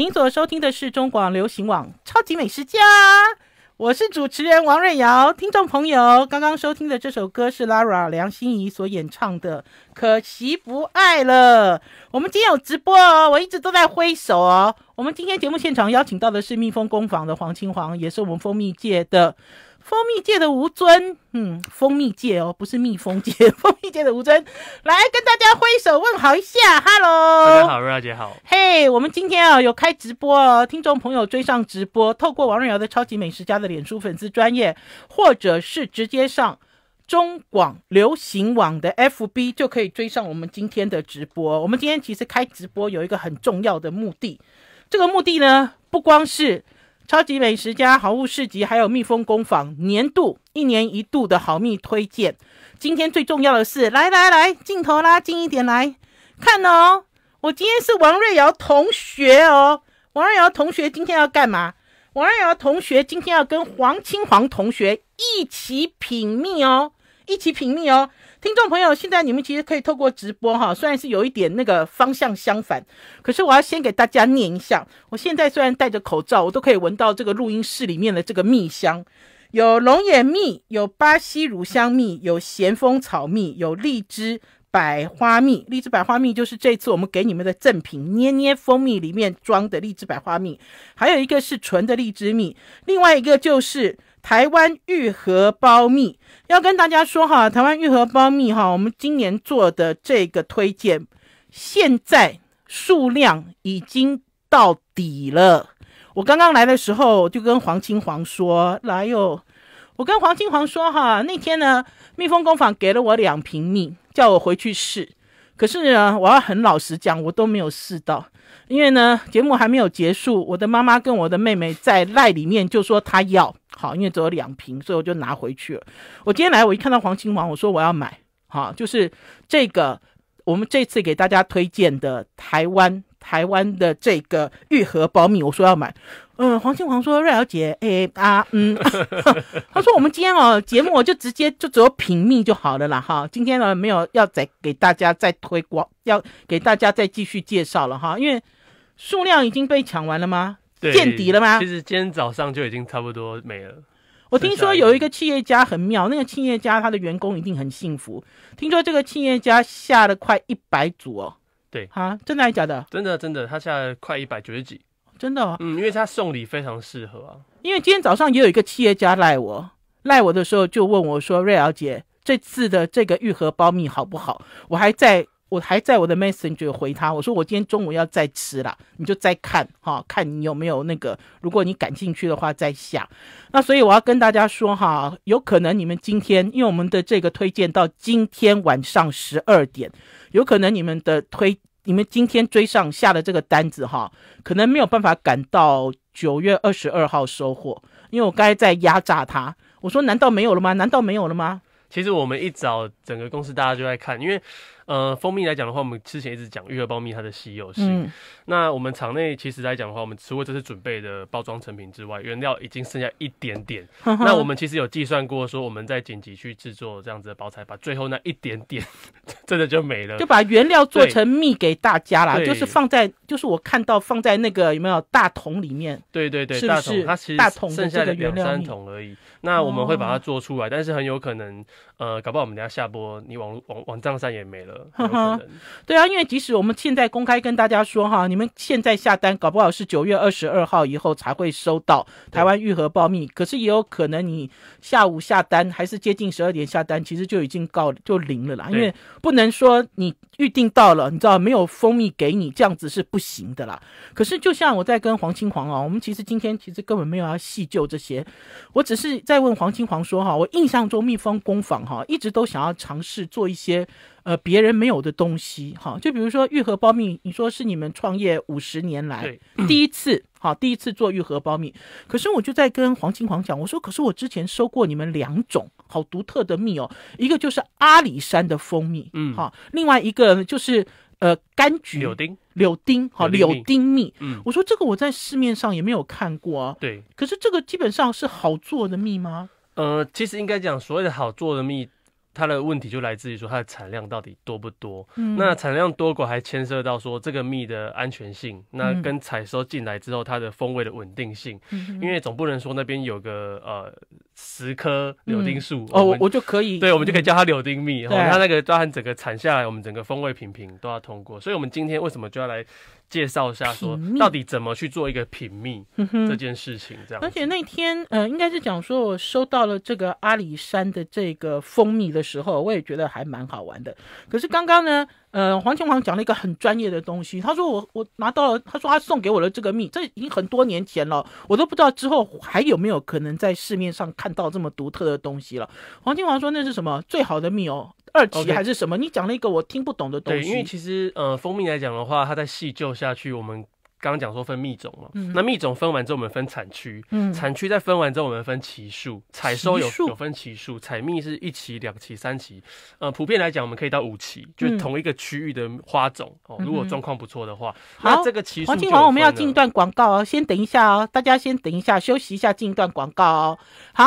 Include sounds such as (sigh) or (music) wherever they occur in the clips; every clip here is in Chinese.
您所收听的是中广流行网《超级美食家》，我是主持人王瑞瑶。听众朋友，刚刚收听的这首歌是 Lara 梁心怡所演唱的《可惜不爱了》。我们今天有直播哦，我一直都在挥手哦。我们今天节目现场邀请到的是蜜蜂工坊的黄清黄，也是我们蜂蜜界的。蜂蜜界的吴尊，嗯，蜂蜜界哦，不是蜜蜂界，(laughs) 蜂蜜界的吴尊，来跟大家挥手问好一下，Hello，大家好，瑞姐好，嘿，我们今天啊有开直播，哦，听众朋友追上直播，透过王瑞瑶的超级美食家的脸书粉丝专业，或者是直接上中广流行网的 FB 就可以追上我们今天的直播。我们今天其实开直播有一个很重要的目的，这个目的呢不光是。超级美食家、好物市集，还有蜜蜂工坊年度一年一度的好蜜推荐。今天最重要的是，来来来，镜头拉近一点来看哦。我今天是王瑞瑶同学哦，王瑞瑶同学今天要干嘛？王瑞瑶同学今天要跟黄清黄同学一起品蜜哦，一起品蜜哦。听众朋友，现在你们其实可以透过直播哈，虽然是有一点那个方向相反，可是我要先给大家念一下。我现在虽然戴着口罩，我都可以闻到这个录音室里面的这个蜜香。有龙眼蜜，有巴西乳香蜜，有咸丰草蜜，有荔枝百花蜜。荔枝百花蜜就是这次我们给你们的赠品，捏捏蜂蜜里面装的荔枝百花蜜。还有一个是纯的荔枝蜜，另外一个就是。台湾愈合包蜜，要跟大家说哈，台湾愈合包蜜哈，我们今年做的这个推荐，现在数量已经到底了。我刚刚来的时候就跟黄金黄说，来哟，我跟黄金黄说哈，那天呢，蜜蜂工坊给了我两瓶蜜，叫我回去试。可是呢，我要很老实讲，我都没有试到，因为呢，节目还没有结束。我的妈妈跟我的妹妹在赖里面就说她要好，因为只有两瓶，所以我就拿回去了。我今天来，我一看到黄金黄，我说我要买，哈，就是这个，我们这次给大家推荐的台湾台湾的这个玉合苞米，我说要买。嗯，黄庆煌说：“瑞小姐，哎啊，嗯，(laughs) 他说我们今天哦，节目我就直接就只有品命就好了啦，哈。今天呢，没有要再给大家再推广，要给大家再继续介绍了哈，因为数量已经被抢完了吗？见底了吗？其实今天早上就已经差不多没了。我听说有一个企业家很妙，那个企业家他的员工一定很幸福。听说这个企业家下了快一百组哦。对，啊，真的假的？真的真的，他下了快一百九十几。”真的，嗯，因为他送礼非常适合啊。因为今天早上也有一个企业家赖我，赖我的时候就问我说：“瑞瑶姐，这次的这个愈荷苞米好不好？”我还在我还在我的 messenger 回他，我说：“我今天中午要再吃了，你就再看哈，看你有没有那个，如果你感兴趣的话再下。”那所以我要跟大家说哈，有可能你们今天，因为我们的这个推荐到今天晚上十二点，有可能你们的推。你们今天追上下的这个单子哈，可能没有办法赶到九月二十二号收货，因为我刚才在压榨他。我说难道没有了吗？难道没有了吗？其实我们一早整个公司大家就在看，因为呃，蜂蜜来讲的话，我们之前一直讲玉荷蜂蜜它的稀有性。那我们厂内其实来讲的话，我们除了这次准备的包装成品之外，原料已经剩下一点点。(laughs) 那我们其实有计算过，说我们在紧急去制作这样子的包材，把最后那一点点 (laughs) 真的就没了，就把原料做成蜜给大家啦，就是放在，就是我看到放在那个有没有大桶里面？对对对，大桶，它其实大桶剩下的原料三桶而已。那我们会把它做出来，但是很有可能。呃，搞不好我们等下下播，你网网网站上也没了。对啊，因为即使我们现在公开跟大家说哈，你们现在下单，搞不好是九月二十二号以后才会收到台湾愈合报密，可是也有可能你下午下单，还是接近十二点下单，其实就已经告就零了啦。因为不能说你预定到了，你知道没有蜂蜜给你，这样子是不行的啦。可是就像我在跟黄青黄哦，我们其实今天其实根本没有要细究这些，我只是在问黄青黄说哈，我印象中蜜蜂工坊。好，一直都想要尝试做一些呃别人没有的东西，哈，就比如说玉荷苞蜜，你说是你们创业五十年来第一次，好，第一次做玉荷苞蜜。可是我就在跟黄金黄讲，我说，可是我之前收过你们两种好独特的蜜哦，一个就是阿里山的蜂蜜，嗯，好，另外一个就是呃柑橘柳丁，柳丁，好，柳丁蜜。嗯，我说这个我在市面上也没有看过啊，对，可是这个基本上是好做的蜜吗？呃，其实应该讲，所谓的好做的蜜，它的问题就来自于说它的产量到底多不多。那产量多寡还牵涉到说这个蜜的安全性，那跟采收进来之后它的风味的稳定性，因为总不能说那边有个呃。十棵柳丁树哦，我我就可以，对，我们就可以叫它柳丁蜜。然后它那个包含整个产下来，我们整个风味品评都要通过。所以，我们今天为什么就要来介绍一下，说到底怎么去做一个品蜜这件事情？这样。而且那天呃，应该是讲说，我收到了这个阿里山的这个蜂蜜的时候，我也觉得还蛮好玩的。可是刚刚呢？呃，黄庆煌讲了一个很专业的东西，他说我我拿到了，他说他送给我的这个蜜，这已经很多年前了，我都不知道之后还有没有可能在市面上看到这么独特的东西了。黄庆煌说那是什么？最好的蜜哦，二级还是什么？你讲了一个我听不懂的东西。对，因为其实呃，蜂蜜来讲的话，它在细究下去，我们。刚刚讲说分蜜种嘛，那蜜种分完之后，我们分产区，产区再分完之后，我们分期数。采收有有分期数，采蜜是一期、两期、三期，呃，普遍来讲，我们可以到五期，就是同一个区域的花种哦。如果状况不错的话，那这个期数。黄金黄，我们要进一段广告哦，先等一下哦，大家先等一下休息一下，进一段广告哦，好。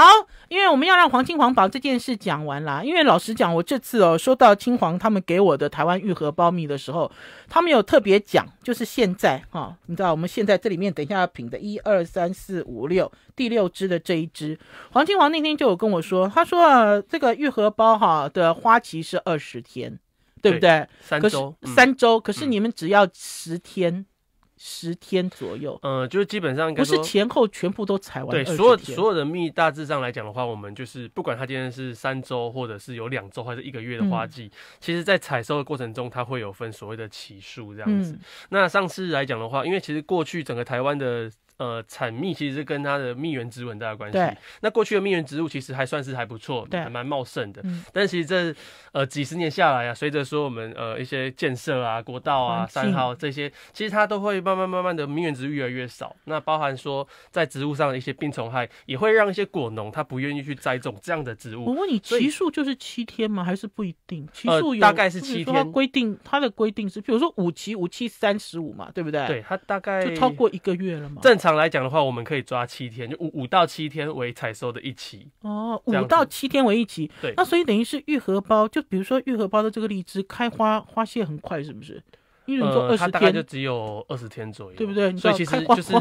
因为我们要让黄金黄宝这件事讲完啦。因为老实讲，我这次哦收到青黄他们给我的台湾玉荷苞米的时候，他们有特别讲，就是现在哈，你知道我们现在这里面等一下要品的一二三四五六第六支的这一支黄金黄那天就有跟我说，他说啊这个玉荷苞哈的花期是二十天，对不对？三周，三周，可是你们只要十天。十天左右，嗯，就是基本上不是前后全部都采完，对，所有所有的蜜大致上来讲的话，我们就是不管它今天是三周，或者是有两周，还是一个月的花季，其实在采收的过程中，它会有分所谓的起数这样子。那上次来讲的话，因为其实过去整个台湾的。呃，产蜜其实跟它的蜜源植物很大的关系。那过去的蜜源植物其实还算是还不错，还蛮茂盛的。嗯。但其实这呃几十年下来啊，随着说我们呃一些建设啊，国道啊、三号这些，其实它都会慢慢慢慢的蜜源植物越来越少。那包含说在植物上的一些病虫害，也会让一些果农他不愿意去栽种这样的植物。我问你，期数就是七天吗？还是不一定？期数大概是七天。它规定它的规定是，比如说五期五期三十五嘛，对不对？对，它大概就超过一个月了嘛。正常来讲的话，我们可以抓七天，就五五到七天为采收的一期。哦，五到七天为一期。对，那所以等于是愈合包，就比如说愈合包的这个荔枝开花花谢很快，是不是？一人做二十天，它大概就只有二十天左右，对不对？所以其实就是，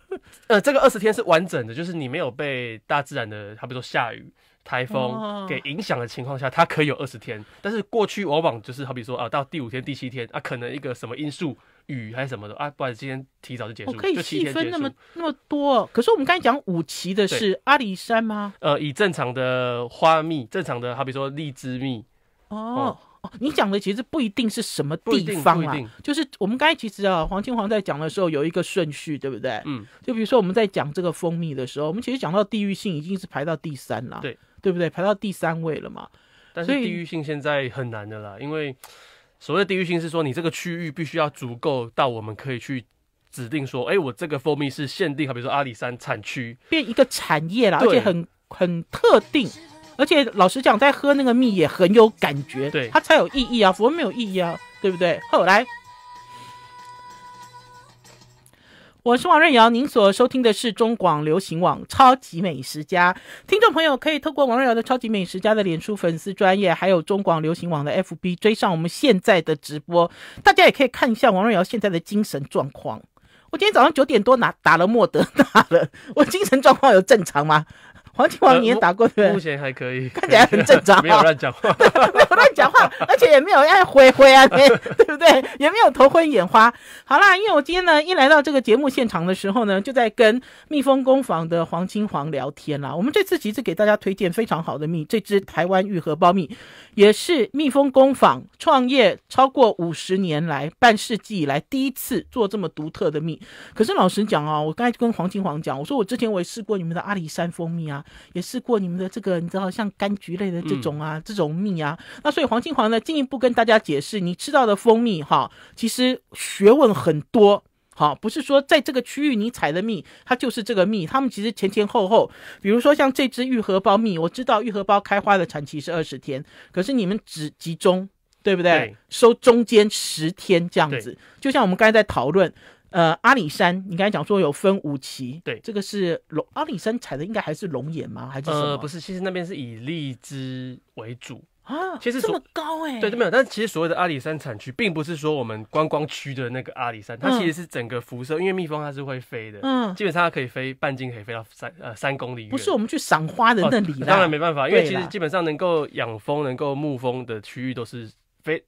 (laughs) 呃，这个二十天是完整的，就是你没有被大自然的，好比说下雨、台风给影响的情况下，它可以有二十天。但是过去往往就是好比说啊，到第五天、第七天啊，可能一个什么因素。雨还是什么的啊？不然今天提早就结束。可以细分那么那么多，可是我们刚才讲五期的是阿里山吗？呃，以正常的花蜜，正常的，好比说荔枝蜜。哦，你讲的其实不一定是什么地方啊，就是我们刚才其实啊，黄金黄在讲的时候有一个顺序，对不对？嗯，就比如说我们在讲这个蜂蜜的时候，我们其实讲到地域性已经是排到第三了，对，对不对？排到第三位了嘛？但是地域性现在很难的啦，因为。所谓地域性是说，你这个区域必须要足够到我们可以去指定说，哎，我这个蜂蜜是限定，好比如说阿里山产区，变一个产业啦，而且很很特定，而且老实讲，在喝那个蜜也很有感觉，对它才有意义啊，否则没有意义啊，对不对？后来。我是王瑞瑶，您所收听的是中广流行网《超级美食家》。听众朋友可以透过王瑞瑶的《超级美食家》的脸书粉丝专业，还有中广流行网的 FB 追上我们现在的直播。大家也可以看一下王瑞瑶现在的精神状况。我今天早上九点多拿打了莫德纳了，我精神状况有正常吗？黄金黄，你也打过对不对？目前还可以，看起来很正常啊。没有乱讲话，(laughs) 没有乱讲话，而且也没有哎，灰灰啊，没，(laughs) 对不对？也没有头昏眼花。好啦，因为我今天呢，一来到这个节目现场的时候呢，就在跟蜜蜂工坊的黄金黄聊天啦。我们这次其实给大家推荐非常好的蜜，这支台湾玉荷包蜜，也是蜜蜂工坊创业超过五十年来，半世纪以来第一次做这么独特的蜜。可是老实讲啊，我刚才跟黄金黄讲，我说我之前我也试过你们的阿里山蜂蜜啊。也试过你们的这个，你知道像柑橘类的这种啊，这种蜜啊。那所以黄金黄呢，进一步跟大家解释，你吃到的蜂蜜哈，其实学问很多。好，不是说在这个区域你采的蜜，它就是这个蜜。他们其实前前后后，比如说像这只玉荷包蜜，我知道玉荷包开花的产期是二十天，可是你们只集中，对不对？收中间十天这样子。就像我们刚才在讨论。呃，阿里山，你刚才讲说有分五期，对，这个是龙阿里山采的应该还是龙眼吗？还是呃不是，其实那边是以荔枝为主啊。其实这么高哎，对都没有。但是其实所谓的阿里山产区，并不是说我们观光区的那个阿里山，它其实是整个辐射，因为蜜蜂它是会飞的，嗯，基本上它可以飞半径可以飞到三呃三公里远。不是我们去赏花的那里？当然没办法，因为其实基本上能够养蜂、能够牧蜂的区域都是。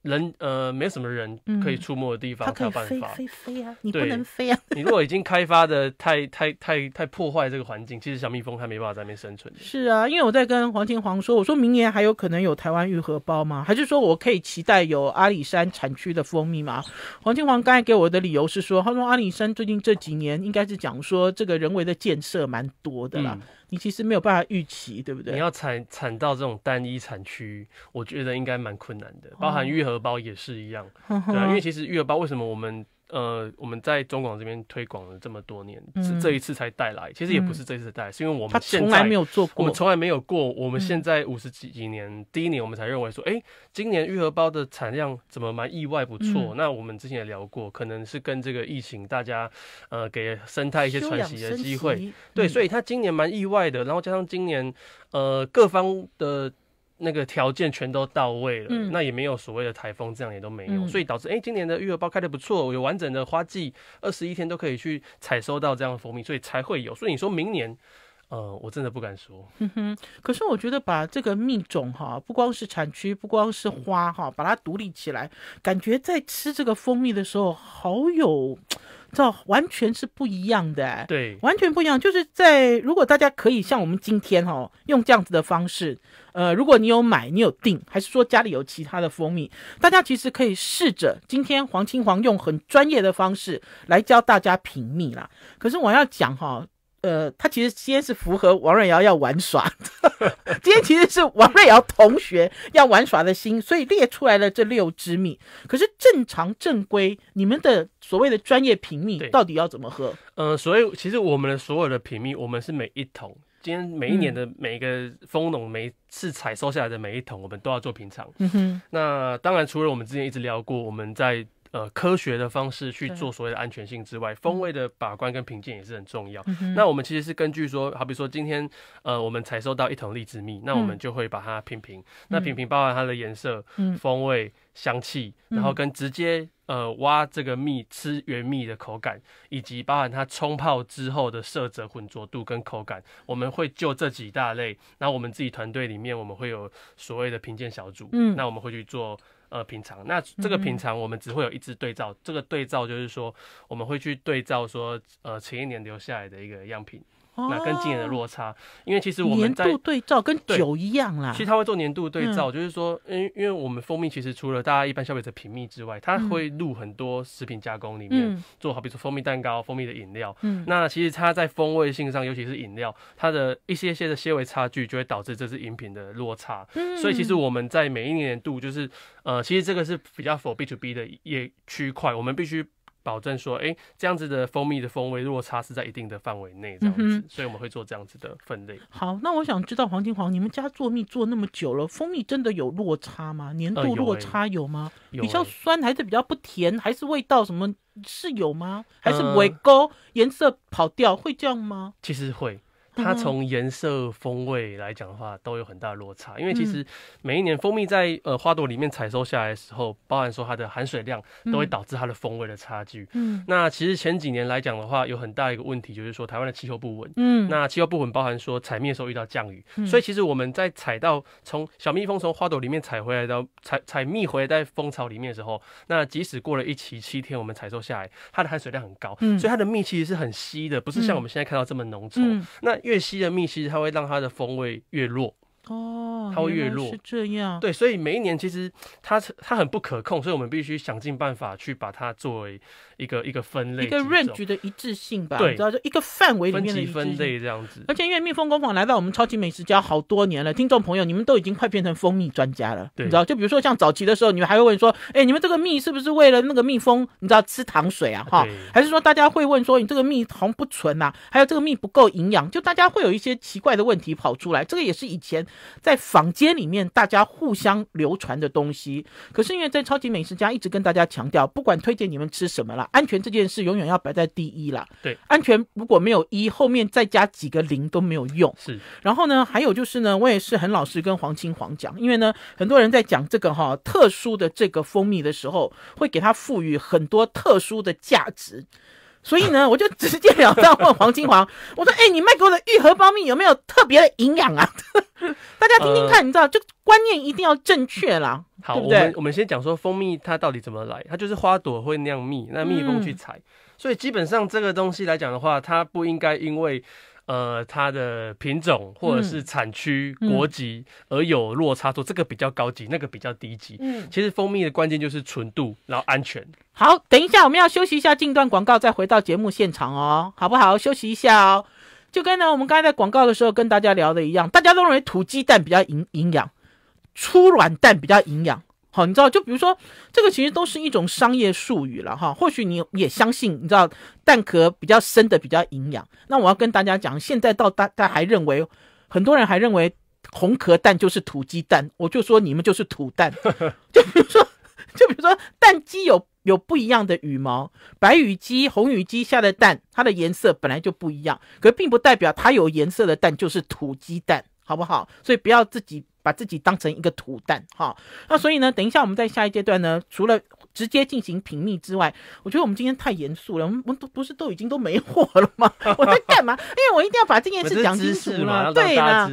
人呃，没什么人可以触摸的地方，没它可以飞飞飞啊，你不能飞啊！(laughs) 你如果已经开发的太太太太破坏这个环境，其实小蜜蜂它没办法在那边生存。是啊，因为我在跟黄金煌说，我说明年还有可能有台湾玉荷包吗？还是说我可以期待有阿里山产区的蜂蜜吗？黄金煌刚才给我的理由是说，他说阿里山最近这几年应该是讲说这个人为的建设蛮多的啦。你其实没有办法预期，对不对？你要产产到这种单一产区，我觉得应该蛮困难的。包含愈荷包也是一样，对，因为其实愈荷包为什么我们？呃，我们在中广这边推广了这么多年，这这一次才带来。其实也不是这一次带，来，是因为我们从来没有做过，我们从来没有过。我们现在五十几几年，第一年我们才认为说，哎，今年愈合包的产量怎么蛮意外不错。那我们之前也聊过，可能是跟这个疫情，大家呃给生态一些喘息的机会。对，所以它今年蛮意外的。然后加上今年呃各方的。那个条件全都到位了，那也没有所谓的台风，这样也都没有，所以导致哎，今年的育儿包开的不错，有完整的花季，二十一天都可以去采收到这样的蜂蜜，所以才会有。所以你说明年，呃，我真的不敢说。哼哼，可是我觉得把这个蜜种哈，不光是产区，不光是花哈，把它独立起来，感觉在吃这个蜂蜜的时候好有。这完全是不一样的，对，完全不一样。就是在如果大家可以像我们今天哦，用这样子的方式，呃，如果你有买，你有订，还是说家里有其他的蜂蜜，大家其实可以试着今天黄青黄用很专业的方式来教大家品蜜啦。可是我要讲哈。呃，他其实今天是符合王瑞瑶要玩耍，今天其实是王瑞瑶同学要玩耍的心，所以列出来了这六支蜜。可是正常正规，你们的所谓的专业品蜜到底要怎么喝？呃，所以其实我们的所有的品蜜，我们是每一桶，今天每一年的每个蜂农每次采收下来的每一桶，我们都要做品尝。嗯哼，那当然除了我们之前一直聊过，我们在。呃，科学的方式去做所谓的安全性之外，风味的把关跟品鉴也是很重要。那我们其实是根据说，好比说今天呃，我们采收到一桶荔枝蜜，那我们就会把它品评。那品评包含它的颜色、风味、香气，然后跟直接呃挖这个蜜吃原蜜的口感，以及包含它冲泡之后的色泽、浑浊度跟口感，我们会就这几大类。那我们自己团队里面我们会有所谓的品鉴小组，嗯，那我们会去做。呃，平常那这个平常我们只会有一只对照，这个对照就是说我们会去对照说，呃，前一年留下来的一个样品。那跟今年的落差，因为其实我们在年度对照跟酒一样啦。其实它会做年度对照，就是说，因因为我们蜂蜜其实除了大家一般消费者品蜜之外，它会入很多食品加工里面，做好比说蜂蜜蛋糕、蜂蜜的饮料。嗯，那其实它在风味性上，尤其是饮料，它的一些些的些微差距，就会导致这支饮品的落差。嗯，所以其实我们在每一年度就是，呃，其实这个是比较 for B to B 的一区块，我们必须。保证说，哎，这样子的蜂蜜的风味落差是在一定的范围内，这样子，所以我们会做这样子的分类。好，那我想知道黄金黄，你们家做蜜做那么久了，蜂蜜真的有落差吗？粘度落差有吗？比较酸还是比较不甜？还是味道什么是有吗？还是尾勾颜色跑掉会这样吗？其实会。它从颜色、风味来讲的话，都有很大的落差。因为其实每一年蜂蜜在呃花朵里面采收下来的时候，包含说它的含水量都会导致它的风味的差距。嗯，那其实前几年来讲的话，有很大一个问题就是说台湾的气候不稳。嗯，那气候不稳包含说采蜜的时候遇到降雨，所以其实我们在采到从小蜜蜂从花朵里面采回来到采采蜜回来在蜂巢里面的时候，那即使过了一期七天，我们采收下来，它的含水量很高，所以它的蜜其实是很稀的，不是像我们现在看到这么浓稠。那越稀的蜜，其实它会让它的风味越弱哦，它会越弱，是这样。对，所以每一年其实它它很不可控，所以我们必须想尽办法去把它作为。一个一个分类，一个 range 的一致性吧，对，知道就一个范围里面的一致分类这样子。而且因为蜜蜂工坊来到我们超级美食家好多年了，听众朋友你们都已经快变成蜂蜜专家了，你知道就比如说像早期的时候，你们还会问说，哎，你们这个蜜是不是为了那个蜜蜂你知道吃糖水啊哈，还是说大家会问说你这个蜜糖不纯啊，还有这个蜜不够营养，就大家会有一些奇怪的问题跑出来。这个也是以前在房间里面大家互相流传的东西。可是因为在超级美食家一直跟大家强调，不管推荐你们吃什么啦。安全这件事永远要摆在第一啦。对，安全如果没有一，后面再加几个零都没有用。是，然后呢，还有就是呢，我也是很老实跟黄清黄讲，因为呢，很多人在讲这个哈特殊的这个蜂蜜的时候，会给它赋予很多特殊的价值。所以呢，(laughs) 我就直接了当问黄金黄，(laughs) 我说：“哎，你卖给我的玉盒包蜜有没有特别的营养啊？(laughs) 大家听听看，你知道，就观念一定要正确啦。好，对们对？我们先讲说蜂蜜它到底怎么来，它就是花朵会酿蜜，那蜜蜂去采，所以基本上这个东西来讲的话，它不应该因为。呃，它的品种或者是产区、国籍而有落差，说这个比较高级，那个比较低级。嗯，其实蜂蜜的关键就是纯度，然后安全。好，等一下我们要休息一下，进段广告再回到节目现场哦，好不好？休息一下哦，就跟呢我们刚才在广告的时候跟大家聊的一样，大家都认为土鸡蛋比较营营养，粗软蛋比较营养。好，你知道，就比如说，这个其实都是一种商业术语了哈。或许你也相信，你知道蛋壳比较深的比较营养。那我要跟大家讲，现在到大家还认为，很多人还认为红壳蛋就是土鸡蛋，我就说你们就是土蛋。(laughs) 就比如说，就比如说，蛋鸡有有不一样的羽毛，白羽鸡、红羽鸡下的蛋，它的颜色本来就不一样，可并不代表它有颜色的蛋就是土鸡蛋，好不好？所以不要自己。把自己当成一个土蛋哈，那所以呢，等一下我们在下一阶段呢，除了直接进行屏蔽之外，我觉得我们今天太严肃了，我们我们都不是都已经都没货了吗？(laughs) 我在干嘛？因为我一定要把这件事讲清楚嘛，对啊，就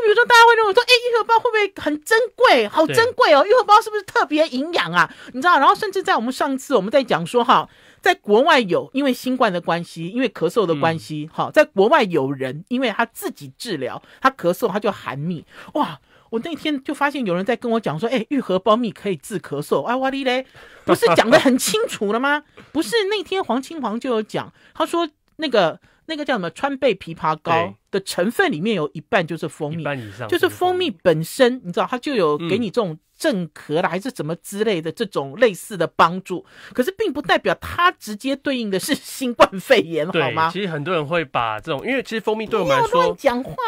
比如说大家会认为说，哎，一盒包会不会很珍贵，好珍贵哦，一盒包是不是特别营养啊？你知道，然后甚至在我们上次我们在讲说哈，在国外有因为新冠的关系，因为咳嗽的关系，哈，在国外有人因为他自己治疗，他咳嗽他就含蜜，哇。我那天就发现有人在跟我讲说，哎，玉荷苞蜜可以治咳嗽，哎哇哩嘞，不是讲的很清楚了吗？不是那天黄清黄就有讲，他说那个那个叫什么川贝枇杷膏的成分里面有一半就是蜂蜜，一半以上就是蜂蜜本身，你知道它就有给你这种。正咳了还是怎么之类的这种类似的帮助，可是并不代表它直接对应的是新冠肺炎，好吗？其实很多人会把这种，因为其实蜂蜜对我们来说，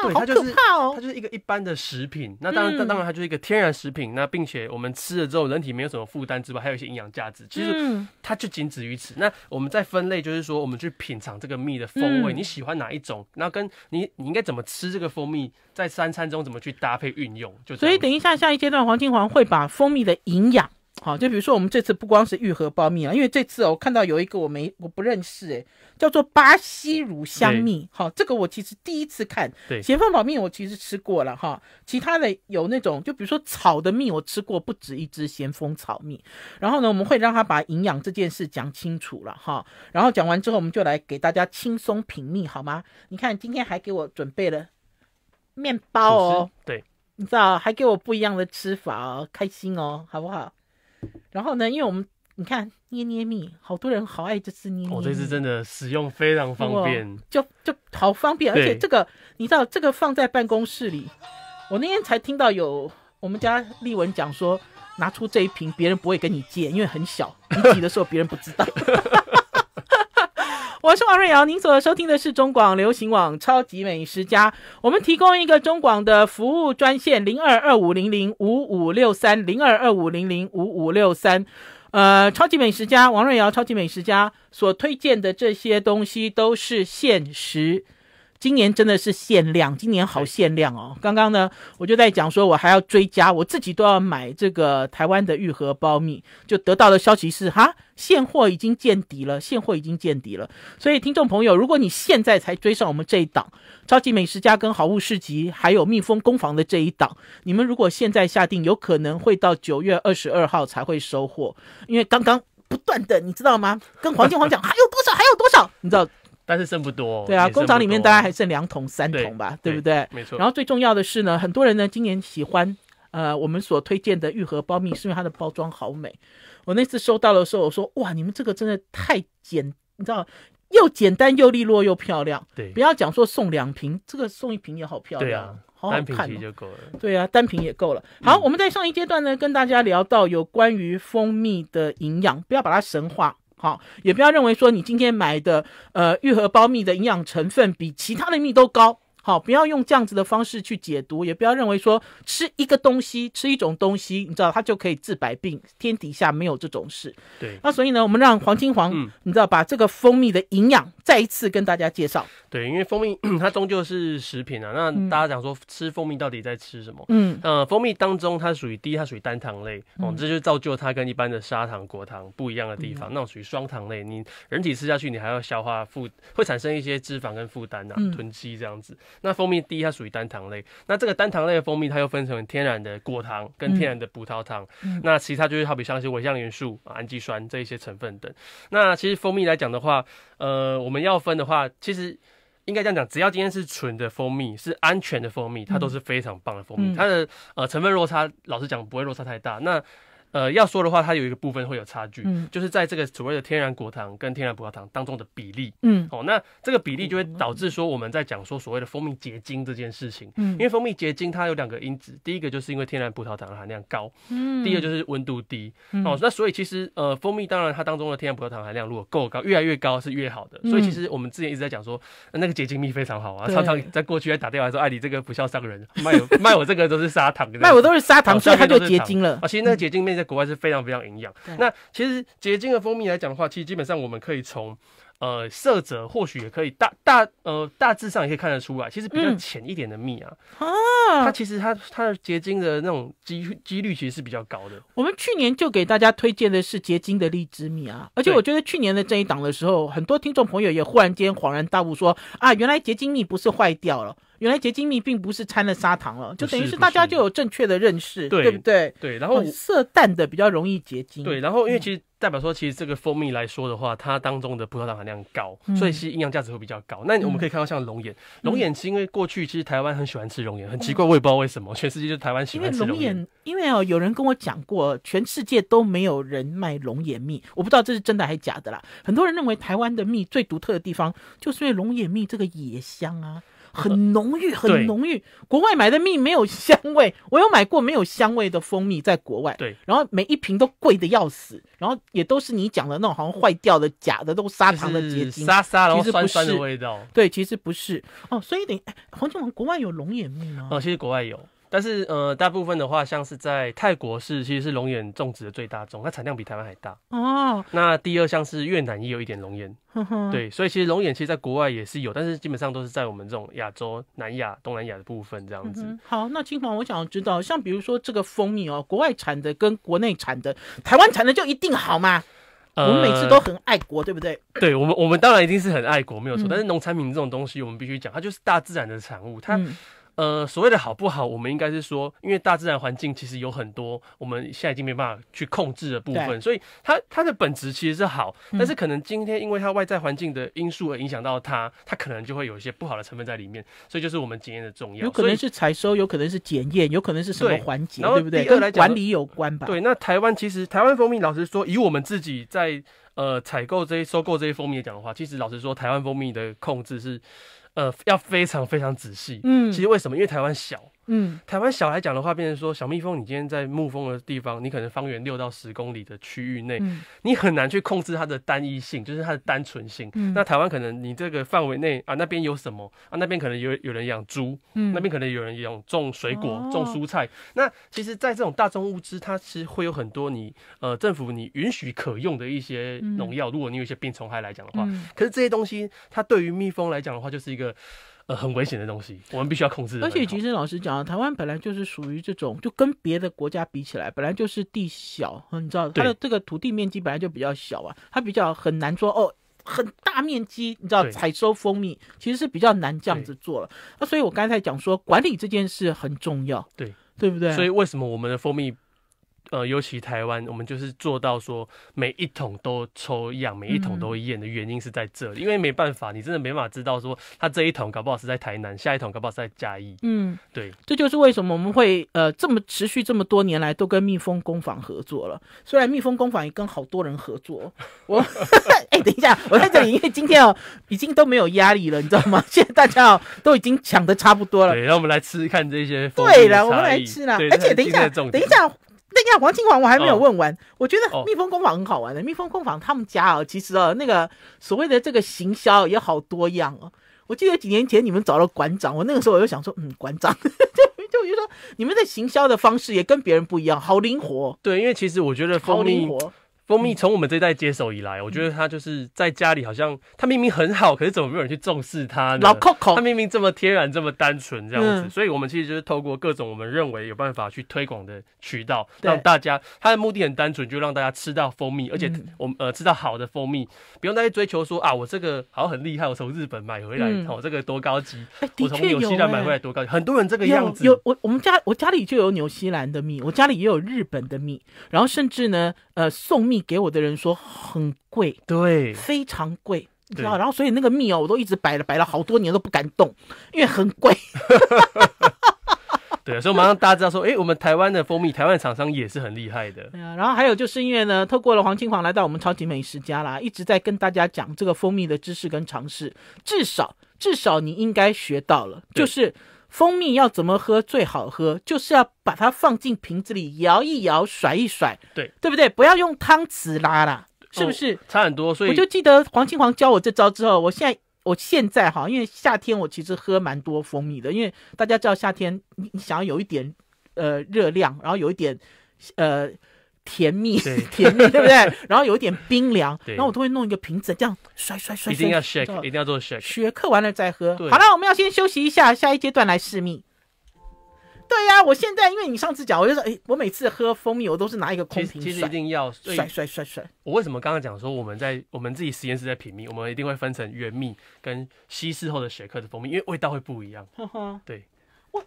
对，它就是它就是一个一般的食品。那当然，当然它就是一个天然食品。那并且我们吃了之后，人体没有什么负担之外，还有一些营养价值。其实它就仅止于此。那我们在分类，就是说我们去品尝这个蜜的风味，你喜欢哪一种？然跟你你应该怎么吃这个蜂蜜？在三餐中怎么去搭配运用？就所以等一下下一阶段，黄金黄会把蜂蜜的营养，好，就比如说我们这次不光是玉荷包蜜了，因为这次我看到有一个我没我不认识，诶，叫做巴西乳香蜜，好，这个我其实第一次看。对，咸丰宝蜜我其实吃过了哈，其他的有那种，就比如说草的蜜我吃过不止一只咸丰草蜜。然后呢，我们会让他把营养这件事讲清楚了哈。然后讲完之后，我们就来给大家轻松品蜜好吗？你看今天还给我准备了。面包哦，对，你知道还给我不一样的吃法哦，开心哦，好不好？然后呢，因为我们你看捏捏蜜，好多人好爱这次捏捏，我这次真的使用非常方便，就就好方便，而且这个你知道这个放在办公室里，我那天才听到有我们家丽文讲说，拿出这一瓶别人不会跟你借，因为很小，你挤的时候别人不知道。(laughs) 我是王瑞瑶，您所收听的是中广流行网超级美食家。我们提供一个中广的服务专线：零二二五零零五五六三零二二五零零五五六三。呃，超级美食家王瑞瑶，超级美食家所推荐的这些东西都是限时。今年真的是限量，今年好限量哦！刚刚呢，我就在讲说，我还要追加，我自己都要买这个台湾的玉禾苞米。就得到的消息是，哈，现货已经见底了，现货已经见底了。所以，听众朋友，如果你现在才追上我们这一档《超级美食家》跟《好物市集》，还有《蜜蜂工坊》的这一档，你们如果现在下定，有可能会到九月二十二号才会收货，因为刚刚不断的，你知道吗？跟黄金黄讲，还有多少？还有多少？你知道？但是剩不多，对啊，工厂里面大概还剩两桶三桶吧，对不对？没错。然后最重要的是呢，很多人呢今年喜欢，呃，我们所推荐的玉合包蜜，是因为它的包装好美。我那次收到的时候，我说哇，你们这个真的太简，你知道，又简单又利落又漂亮。对，不要讲说送两瓶，这个送一瓶也好漂亮，好好看对啊，单瓶就够了。对啊，单瓶也够了。好，我们在上一阶段呢，跟大家聊到有关于蜂蜜的营养，不要把它神化。好，也不要认为说你今天买的呃玉荷苞蜜的营养成分比其他的蜜都高。好，不要用这样子的方式去解读，也不要认为说吃一个东西，吃一种东西，你知道它就可以治百病，天底下没有这种事。对，那所以呢，我们让黄金黄，你知道把这个蜂蜜的营养再一次跟大家介绍。对，因为蜂蜜 (clears throat) 它终究是食品啊。那大家讲说吃蜂蜜到底在吃什么？嗯，呃，蜂蜜当中它属于第一，它属于单糖类，哦，这就造就它跟一般的砂糖、果糖不一样的地方。那属于双糖类，你人体吃下去，你还要消化负，会产生一些脂肪跟负担呐，囤积这样子。那蜂蜜第一，它属于单糖类。那这个单糖类蜂蜜，它又分成天然的果糖跟天然的葡萄糖。那其他就是好比像是微量元素氨基酸这一些成分等。那其实蜂蜜来讲的话，呃，我们要分的话，其实应该这样讲：只要今天是纯的蜂蜜，是安全的蜂蜜，它都是非常棒的蜂蜜。它的呃成分落差，老实讲不会落差太大。那呃，要说的话，它有一个部分会有差距，嗯，就是在这个所谓的天然果糖跟天然葡萄糖当中的比例，嗯，哦，那这个比例就会导致说我们在讲说所谓的蜂蜜结晶这件事情，嗯，因为蜂蜜结晶它有两个因子，第一个就是因为天然葡萄糖含量高，嗯，第二就是温度低，哦，那所以其实呃，蜂蜜当然它当中的天然葡萄糖含量如果够高，越来越高是越好的，所以其实我们之前一直在讲说那个结晶蜜非常好啊，常常在过去在打电话说，哎，你这个不孝商人，卖卖我这个都是砂糖，(laughs) 卖我都是砂糖，所以它就结晶了，啊，其实那个结晶蜜。在国外是非常非常营养。那其实结晶的蜂蜜来讲的话，其实基本上我们可以从呃色泽，或许也可以大大呃大致上也可以看得出来。其实比较浅一点的蜜啊，它其实它它的结晶的那种几几率其实是比较高的。我们去年就给大家推荐的是结晶的荔枝蜜啊，而且我觉得去年的这一档的时候，很多听众朋友也忽然间恍然大悟说啊，原来结晶蜜不是坏掉了。原来结晶蜜并不是掺了砂糖了，就等于是大家就有正确的认识，对不对？对。然后色淡的比较容易结晶。对。然后，因为其实代表说，其实这个蜂蜜来说的话，它当中的葡萄糖含量高，所以其实营养价值会比较高。那我们可以看到，像龙眼，龙眼是因为过去其实台湾很喜欢吃龙眼，很奇怪，我也不知道为什么，全世界就台湾喜欢吃龙眼。因为哦，有人跟我讲过，全世界都没有人卖龙眼蜜，我不知道这是真的还是假的啦。很多人认为台湾的蜜最独特的地方，就是因为龙眼蜜这个野香啊。很浓郁，很浓郁。国外买的蜜没有香味，(laughs) 我有买过没有香味的蜂蜜，在国外。对，然后每一瓶都贵的要死，然后也都是你讲的那种好像坏掉的、假的、都砂糖的结晶，沙沙然后酸酸的味道。对，其实不是哦，所以等于黄金王国外有龙眼蜜吗？哦，其实国外有。但是呃，大部分的话，像是在泰国是，其实是龙眼种植的最大种，它产量比台湾还大哦。那第二像是越南也有一点龙眼，对，所以其实龙眼其实在国外也是有，但是基本上都是在我们这种亚洲、南亚、东南亚的部分这样子。好，那金黄，我想要知道，像比如说这个蜂蜜哦，国外产的跟国内产的，台湾产的就一定好吗？我们每次都很爱国，对不对？对我们，我们当然一定是很爱国，没有错。但是农产品这种东西，我们必须讲，它就是大自然的产物，它。呃，所谓的好不好，我们应该是说，因为大自然环境其实有很多我们现在已经没办法去控制的部分，所以它它的本质其实是好，但是可能今天因为它外在环境的因素而影响到它，它可能就会有一些不好的成分在里面，所以就是我们检验的重要，有可能是采收，有可能是检验，有可能是什么环节，对不对？管理有关吧？对，那台湾其实台湾蜂蜜，老实说，以我们自己在呃采购这些、收购这些蜂蜜来讲的话，其实老实说，台湾蜂蜜的控制是。呃，要非常非常仔细。嗯，其实为什么？因为台湾小。嗯，台湾小孩讲的话变成说，小蜜蜂，你今天在牧蜂的地方，你可能方圆六到十公里的区域内，你很难去控制它的单一性，就是它的单纯性。那台湾可能你这个范围内啊，那边有什么啊？那边可能有有人养猪，那边可能有人养种水果、种蔬菜。那其实，在这种大众物资，它其实会有很多你呃政府你允许可用的一些农药。如果你有一些病虫害来讲的话，可是这些东西它对于蜜蜂来讲的话，就是一个。很危险的东西，我们必须要控制。而且，其实老实讲啊，台湾本来就是属于这种，就跟别的国家比起来，本来就是地小，你知道，它的这个土地面积本来就比较小啊，它比较很难说哦，很大面积，你知道，采收蜂蜜其实是比较难这样子做了。那所以我刚才讲说，管理这件事很重要，对，对不对？所以为什么我们的蜂蜜？呃，尤其台湾，我们就是做到说每一桶都抽样，每一桶都验的原因是在这里，因为没办法，你真的没办法知道说他这一桶搞不好是在台南，下一桶搞不好是在嘉义。嗯，对，这就是为什么我们会呃这么持续这么多年来都跟蜜蜂工坊合作了。虽然蜜蜂工坊也跟好多人合作，我 (laughs) 哎，等一下，我在这里，因为今天哦已经都没有压力了，你知道吗？(laughs) 现在大家哦、都已经抢的差不多了。对，让我们来吃看这些。对了，我们来吃了。而且等一下，等一下。那个王金王，我还没有问完。我觉得蜜蜂工坊很好玩的。蜜蜂工坊他们家哦，其实哦，那个所谓的这个行销也好多样哦。我记得几年前你们找了馆长，我那个时候我就想说，嗯，馆长 (laughs) 就就就说你们的行销的方式也跟别人不一样，好灵活。对，因为其实我觉得好灵活。蜂蜜从我们这一代接手以来，我觉得它就是在家里好像它明明很好，可是怎么没有人去重视它呢？老 Coco，它明明这么天然、这么单纯这样子，所以我们其实就是透过各种我们认为有办法去推广的渠道，让大家它的目的很单纯，就让大家吃到蜂蜜，而且我们呃吃到好的蜂蜜，不用再去追求说啊我这个好像很厉害，我从日本买回来，我这个多高级，我从新西兰买回来多高级。很多人这个样子有我我们家我家里就有新西兰的蜜，我家里也有日本的蜜，然后甚至呢呃送。蜜给我的人说很贵，对，非常贵，道，然后所以那个蜜哦，我都一直摆了摆了好多年都不敢动，因为很贵。(laughs) 对，所以马上大家知道说，哎，我们台湾的蜂蜜，台湾厂商也是很厉害的。对啊，然后还有就是因为呢，透过了黄金黄来到我们超级美食家啦，一直在跟大家讲这个蜂蜜的知识跟尝试，至少至少你应该学到了，就是。蜂蜜要怎么喝最好喝？就是要把它放进瓶子里摇一摇，甩一甩，对对不对？不要用汤匙拉啦，是不是差很多？所以我就记得黄金黄教我这招之后，我现在我现在哈，因为夏天我其实喝蛮多蜂蜜的，因为大家知道夏天你你想要有一点呃热量，然后有一点呃。甜蜜，(laughs) 甜蜜，对不对？然后有一点冰凉，然后我都会弄一个瓶子这样甩甩甩，一定要 shake，一定要做 shake。雪克完了再喝。好了，我们要先休息一下，下一阶段来试蜜。对呀，我现在因为你上次讲，我就说，哎，我每次喝蜂蜜，我都是拿一个空瓶，其实一定要甩甩甩甩。我为什么刚刚讲说我们在我们自己实验室在品蜜，我们一定会分成原蜜跟稀释后的雪克的蜂蜜，因为味道会不一样。哈哈。对，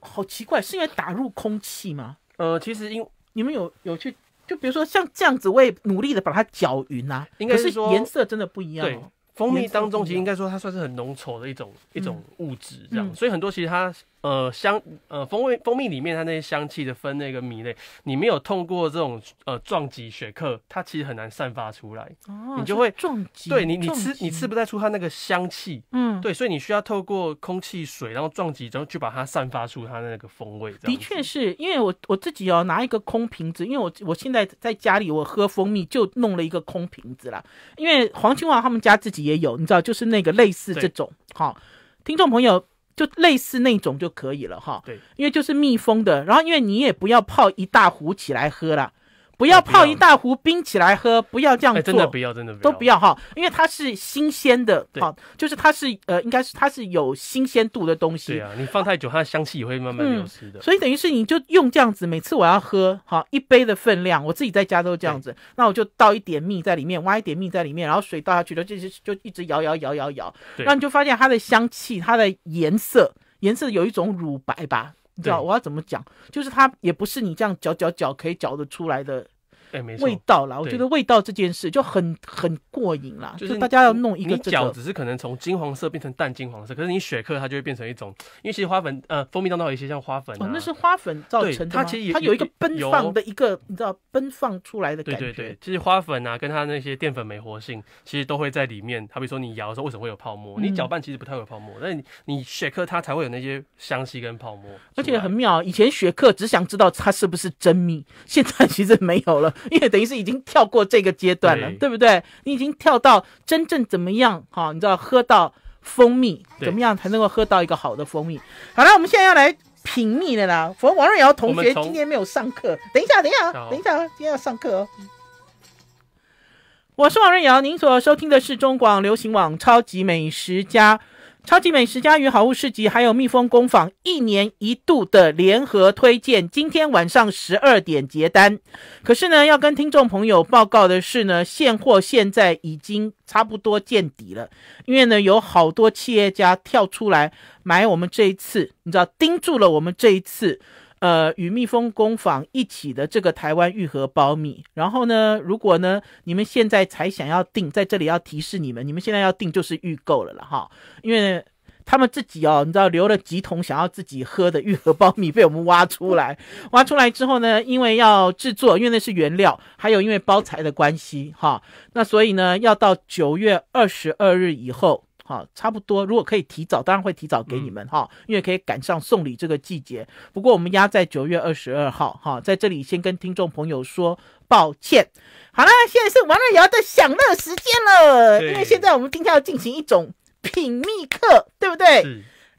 好奇怪，是因为打入空气吗？呃，其实因你们有有去。就比如说像这样子，我也努力的把它搅匀啊。应该是颜色真的不一样。对，蜂蜜当中其实应该说它算是很浓稠的一种一种物质，这样。所以很多其实它。呃香呃蜂味蜂蜜里面它那些香气的分那个米类，你没有通过这种呃撞击雪克，它其实很难散发出来。哦，你就会撞击，对你你吃你吃不太出它那个香气。嗯，对，所以你需要透过空气水，然后撞击之后去把它散发出它那个风味。的确是因为我我自己哦拿一个空瓶子，因为我我现在在家里我喝蜂蜜就弄了一个空瓶子啦，因为黄清华他们家自己也有，你知道就是那个类似这种。好，听众朋友。就类似那种就可以了哈，对，因为就是密封的，然后因为你也不要泡一大壶起来喝了。不要泡一大壶冰起来喝，不要这样做，真的不要，真的都不要哈，因为它是新鲜的，好，就是它是呃，应该是它是有新鲜度的东西。对啊，你放太久，它的香气也会慢慢流失的。所以等于是你就用这样子，每次我要喝好一杯的分量，我自己在家都这样子，那我就倒一点蜜在里面，挖一点蜜在里面，然后水倒下去，就这些就一直摇摇摇摇摇，那你就发现它的香气，它的颜色，颜色有一种乳白吧。你知道我要怎么讲？就是他也不是你这样搅搅搅可以搅得出来的。哎，没错，味道啦，我觉得味道这件事就很很过瘾啦。就是大家要弄一个饺子，只是可能从金黄色变成淡金黄色，可是你雪克它就会变成一种，因为其实花粉呃，蜂蜜当中有一些像花粉，那是花粉造成的。它其实它有一个奔放的一个，你知道，奔放出来的感觉。对对对，其实花粉啊，跟它那些淀粉酶活性，其实都会在里面。好比说你摇的时候为什么会有泡沫？你搅拌其实不太有泡沫，但你雪克它才会有那些香气跟泡沫。而且很妙，以前雪克只想知道它是不是真蜜，现在其实没有了。因为等于是已经跳过这个阶段了，对不对？你已经跳到真正怎么样？哈，你知道喝到蜂蜜怎么样才能够喝到一个好的蜂蜜？好了，我们现在要来品蜜了啦。王瑞瑶同学今天没有上课，等一下，等一下，等一下，今天要上课哦。我是王瑞瑶，您所收听的是中广流行网《超级美食家》。超级美食家与好物市集，还有蜜蜂工坊一年一度的联合推荐，今天晚上十二点结单。可是呢，要跟听众朋友报告的是呢，现货现在已经差不多见底了，因为呢，有好多企业家跳出来买我们这一次，你知道盯住了我们这一次。呃，与蜜蜂工坊一起的这个台湾玉荷苞米，然后呢，如果呢你们现在才想要订，在这里要提示你们，你们现在要订就是预购了了哈，因为他们自己哦，你知道留了几桶想要自己喝的玉荷苞米被我们挖出来，(laughs) 挖出来之后呢，因为要制作，因为那是原料，还有因为包材的关系哈，那所以呢要到九月二十二日以后。好，差不多。如果可以提早，当然会提早给你们哈，因为可以赶上送礼这个季节。不过我们压在九月二十二号哈，在这里先跟听众朋友说抱歉。好了，现在是王二瑶的享乐时间了，因为现在我们今天要进行一种品蜜课，对不对？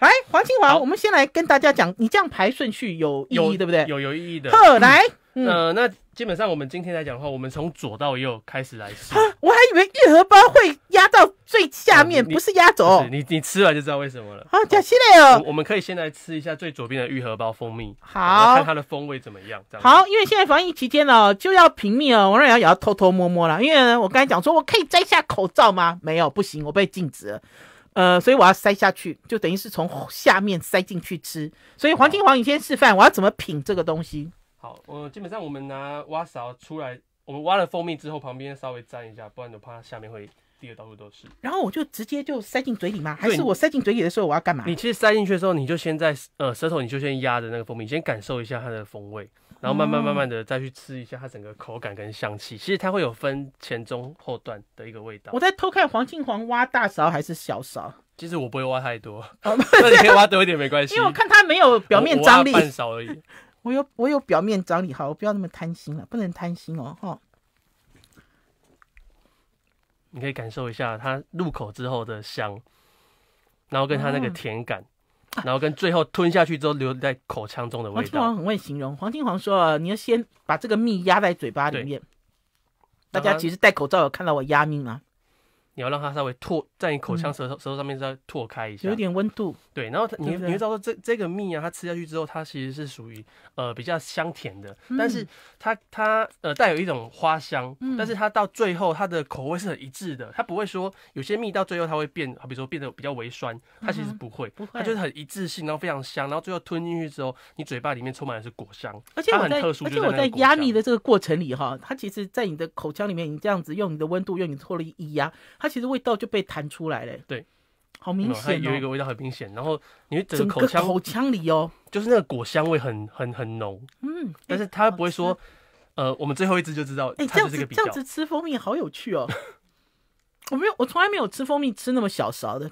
来，黄清华，我们先来跟大家讲，你这样排顺序有意义，对不对？有有意义的。呵，来。呃，那基本上我们今天来讲的话，我们从左到右开始来吃。我还以为愈合包会压到最下面，不是压走。你你吃了就知道为什么了。啊，假期了。我们可以先来吃一下最左边的愈合包蜂蜜，好，看它的风味怎么样。好，因为现在防疫期间哦，就要品蜜哦，王瑞瑶也要偷偷摸摸了。因为我刚才讲说我可以摘下口罩吗？没有，不行，我被禁止。了。呃，所以我要塞下去，就等于是从下面塞进去吃。所以黄金黄，你先示范我要怎么品这个东西。呃，基本上我们拿挖勺出来，我们挖了蜂蜜之后，旁边稍微沾一下，不然我怕它下面会滴的到处都是。然后我就直接就塞进嘴里吗？还是我塞进嘴里的时候我要干嘛？你其实塞进去的时候，你就先在呃舌头，你就先压着那个蜂蜜，先感受一下它的风味，然后慢慢慢慢的再去吃一下它整个口感跟香气。其实它会有分前中后段的一个味道。我在偷看黄金黄挖大勺还是小勺？其实我不会挖太多，(laughs) 那你可以挖多一点没关系。因为我看它没有表面张力，半勺而已。我有我有表面找你好，我不要那么贪心了，不能贪心哦，哈。你可以感受一下它入口之后的香，然后跟它那个甜感，然后跟最后吞下去之后留在口腔中的味道。黄金黄很会形容，黄金黄说：“你要先把这个蜜压在嘴巴里面。”大家其实戴口罩有看到我压蜜吗？你要让它稍微拓在你口腔舌头舌头上面再拓开一下，有点温度。对，然后你你会知道说这这个蜜啊，它吃下去之后，它其实是属于呃比较香甜的，但是它它呃带有一种花香，但是它到最后它的口味是很一致的，它不会说有些蜜到最后它会变，好比如说变得比较微酸，它其实不会，不会，它就是很一致性，然后非常香，然后最后吞进去之后，你嘴巴里面充满的是果香，而且很特殊。而且我在压蜜的这个过程里哈，它其实在你的口腔里面，你这样子用你的温度用你脱离一压。它其实味道就被弹出来了，对，好明显。它有一个味道很明显，然后你会整个口腔口腔里哦，就是那个果香味很很很浓，嗯。但是它不会说，呃，我们最后一只就知道。哎，这样子这样子吃蜂蜜好有趣哦！我没有，我从来没有吃蜂蜜吃那么小勺的。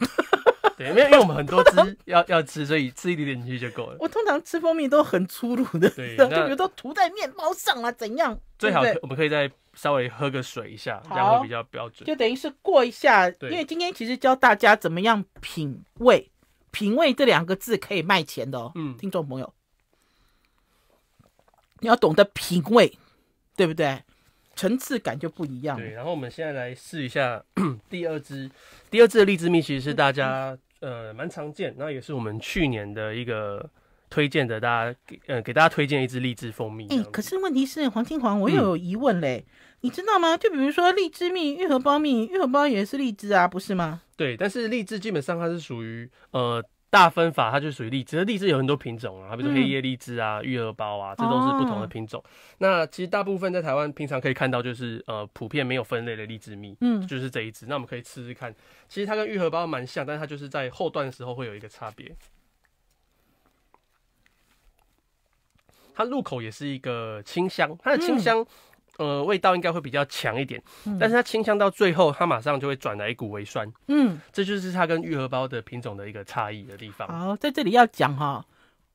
(laughs) 对，因为因为我们很多支 (laughs) 要要吃，所以吃一点点进去就够了。我通常吃蜂蜜都很粗鲁的，就 (laughs) 比如说涂在面包上啊，怎样？最好我们可以再稍微喝个水一下，这样会比较标准。就等于是过一下，因为今天其实教大家怎么样品味，品味这两个字可以卖钱的哦，嗯，听众朋友，你要懂得品味，对不对？层次感就不一样。对，然后我们现在来试一下 (coughs) 第二支。第二支的荔枝蜜其实是大家呃蛮常见，那也是我们去年的一个推荐的，大家给呃给大家推荐一支荔枝蜂蜜。哎，可是问题是黄金黄，我又有疑问嘞，你知道吗？就比如说荔枝蜜、玉荷包蜜，玉荷包也是荔枝啊，不是吗？对，但是荔枝基本上它是属于呃。大分法它就属于荔枝，而荔枝有很多品种啊，比如说黑叶荔枝啊、玉荷包啊，这都是不同的品种。那其实大部分在台湾平常可以看到，就是呃普遍没有分类的荔枝蜜，嗯，就是这一支。那我们可以吃吃看，其实它跟玉荷包蛮像，但是它就是在后段的时候会有一个差别。它入口也是一个清香，它的清香。呃，味道应该会比较强一点，但是它清香到最后，它马上就会转来一股微酸，嗯，这就是它跟玉荷包的品种的一个差异的地方。好，在这里要讲哈，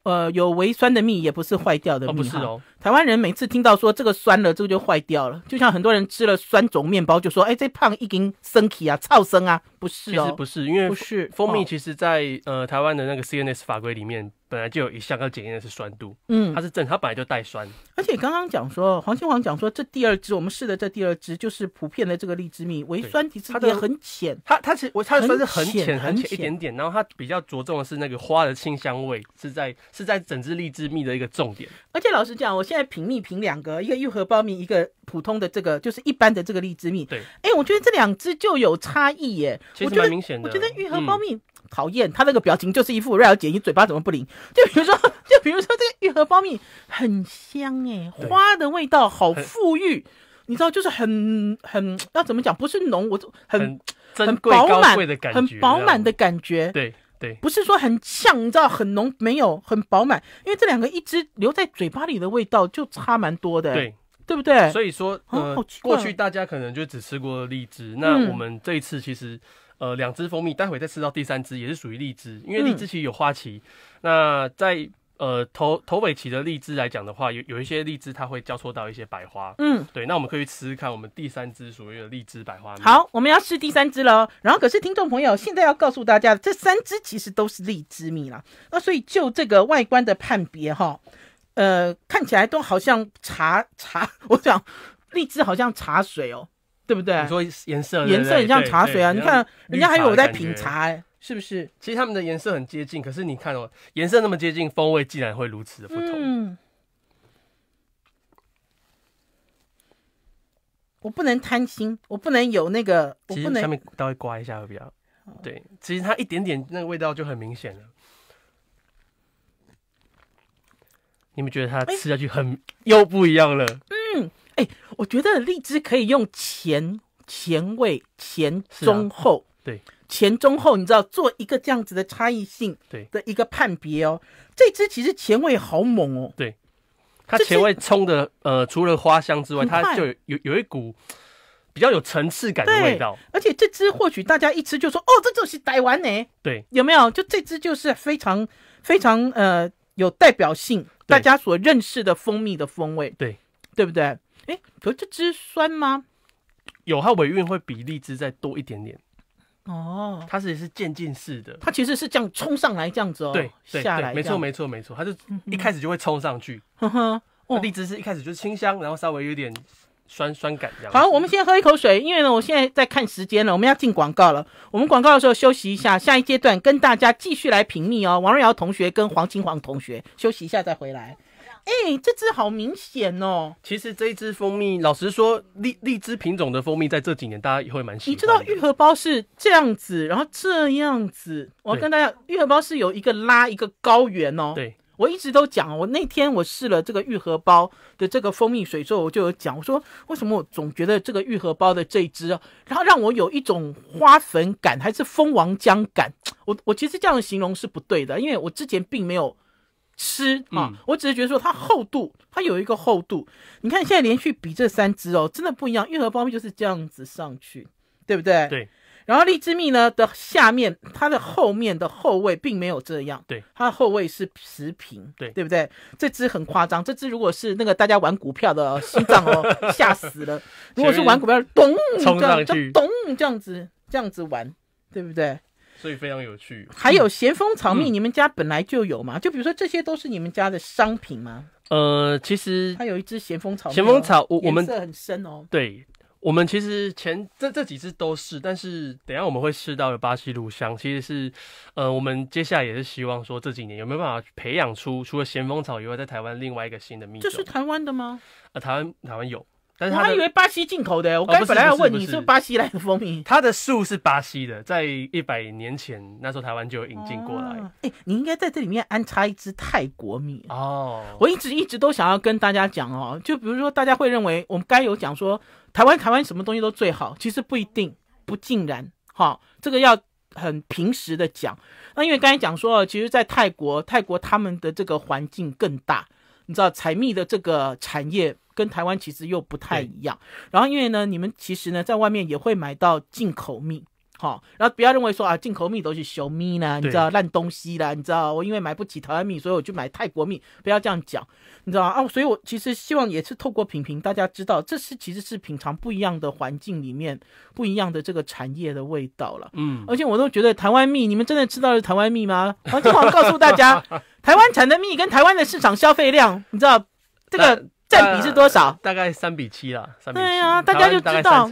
呃，有微酸的蜜也不是坏掉的蜜，不是哦。台湾人每次听到说这个酸了，这个就坏掉了，就像很多人吃了酸种面包就说，哎，这胖已经生起啊，超生啊，不是，其实不是，因为不是蜂蜜其实在呃台湾的那个 CNS 法规里面。本来就有一项要检验的是酸度，嗯，它是正，它本来就带酸。而且刚刚讲说，黄金黄讲说，这第二支我们试的这第二支就是普遍的这个荔枝蜜，微酸，其实也很浅。它它其实我它的酸是很浅很浅一点点，然后它比较着重的是那个花的清香味，是在是在整支荔枝蜜的一个重点。而且老实讲，我现在品蜜品两个，一个玉荷包蜜，一个普通的这个就是一般的这个荔枝蜜。对，哎，我觉得这两支就有差异耶。其实很明显的，我觉得玉荷包蜜。讨厌他那个表情，就是一副“瑞尔姐，你嘴巴怎么不灵？” (laughs) 就比如说，(laughs) 就比如说这个玉荷苞蜜很香哎，花的味道好富裕，你知道，就是很很要怎么讲，不是浓，我就很很饱满的感觉，很饱满的感觉，对对，不是说很呛，你知道，很浓没有很饱满，因为这两个一直留在嘴巴里的味道就差蛮多的，对对不对？所以说，过去大家可能就只吃过荔枝，那我们这一次其实。呃，两支蜂蜜，待会再吃到第三支也是属于荔枝，因为荔枝其实有花期。那在呃头头尾期的荔枝来讲的话，有有一些荔枝它会交错到一些百花。嗯，对。那我们可以吃吃看，我们第三支所谓的荔枝百花。好，我们要试第三支喽。然后可是听众朋友现在要告诉大家，这三支其实都是荔枝蜜啦。那所以就这个外观的判别哈，呃，看起来都好像茶茶，(laughs) 我想荔枝好像茶水哦。对不对？你说颜色，颜色很像茶水啊！你看，人家还以为我在品茶，是不是？其实他们的颜色很接近，可是你看哦，颜色那么接近，风味竟然会如此的不同。嗯。我不能贪心，我不能有那个，我不能。下面稍微刮一下会比较。对，其实它一点点那个味道就很明显了。你们觉得它吃下去很又不一样了？嗯。哎，我觉得荔枝可以用前前味、前中后，对，前中后，你知道做一个这样子的差异性的一个判别哦。这支其实前味好猛哦，对，它前味冲的，呃，除了花香之外，它就有有一股比较有层次感的味道。而且这支或许大家一吃就说，哦，这就是台湾呢，对，有没有？就这支就是非常非常呃有代表性，大家所认识的蜂蜜的风味，对，对不对？哎，可这枝酸吗？有，它尾韵会比荔枝再多一点点。哦，它是是渐进式的，它其实是这样冲上来这样子哦。对，下来，没错，没错，没错，它就一开始就会冲上去。呵、哈，荔枝是一开始就是清香，然后稍微有点酸酸感这样。好，我们先喝一口水，因为呢，我现在在看时间了，我们要进广告了。我们广告的时候休息一下，下一阶段跟大家继续来评密哦。王瑞瑶同学跟黄金黄同学休息一下再回来。哎，这只好明显哦。其实这一支蜂蜜，老实说，荔荔枝品种的蜂蜜，在这几年大家也会蛮喜欢。你知道愈合包是这样子，然后这样子，我跟大家愈合包是有一个拉一个高原哦。对，我一直都讲我那天我试了这个愈合包的这个蜂蜜水之后，我就有讲，我说为什么我总觉得这个愈合包的这一支，然后让我有一种花粉感，还是蜂王浆感？我我其实这样形容是不对的，因为我之前并没有。吃啊！我只是觉得说它厚度，它有一个厚度。你看现在连续比这三只哦，真的不一样。运河蜂蜜就是这样子上去，对不对？对。然后荔枝蜜呢的下面，它的后面的后位并没有这样，对，它的后位是持平，对，对不对？这只很夸张，这只如果是那个大家玩股票的心脏哦，(laughs) 吓死了。如果是玩股票，咚，这样，咚，这样子，这样子玩，对不对？所以非常有趣。还有咸丰草蜜，你们家本来就有吗？就比如说，这些都是你们家的商品吗？呃，其实它有一只咸丰草，咸丰草，我我们色很深哦。对，我们其实前这这几只都是，但是等下我们会试到的巴西乳香，其实是，呃，我们接下来也是希望说这几年有没有办法培养出除了咸丰草以外，在台湾另外一个新的蜜种。这是台湾的吗？啊，台湾台湾有。但是他以为巴西进口的，我刚本来要问你，是巴西来的蜂蜜。它的树是巴西的，在一百年前那时候台湾就有引进过来。哎，你应该在这里面安插一只泰国蜜哦。我一直一直都想要跟大家讲哦，就比如说大家会认为我们该有讲说台湾台湾什么东西都最好，其实不一定，不尽然哈。这个要很平实的讲。那因为刚才讲说，其实，在泰国泰国他们的这个环境更大，你知道采蜜的这个产业。跟台湾其实又不太一样，然后因为呢，你们其实呢在外面也会买到进口蜜，好，然后不要认为说啊，进口蜜都是小蜜呢，你知道烂东西啦，你知道我因为买不起台湾蜜，所以我去买泰国蜜，不要这样讲，你知道啊，所以我其实希望也是透过品评，大家知道这是其实是品尝不一样的环境里面不一样的这个产业的味道了，嗯，而且我都觉得台湾蜜，你们真的吃到是台湾蜜吗？黄金黄告诉大家，(laughs) 台湾产的蜜跟台湾的市场消费量，你知道这个。占比是多少？大概三比七啦。对呀，大家就知道。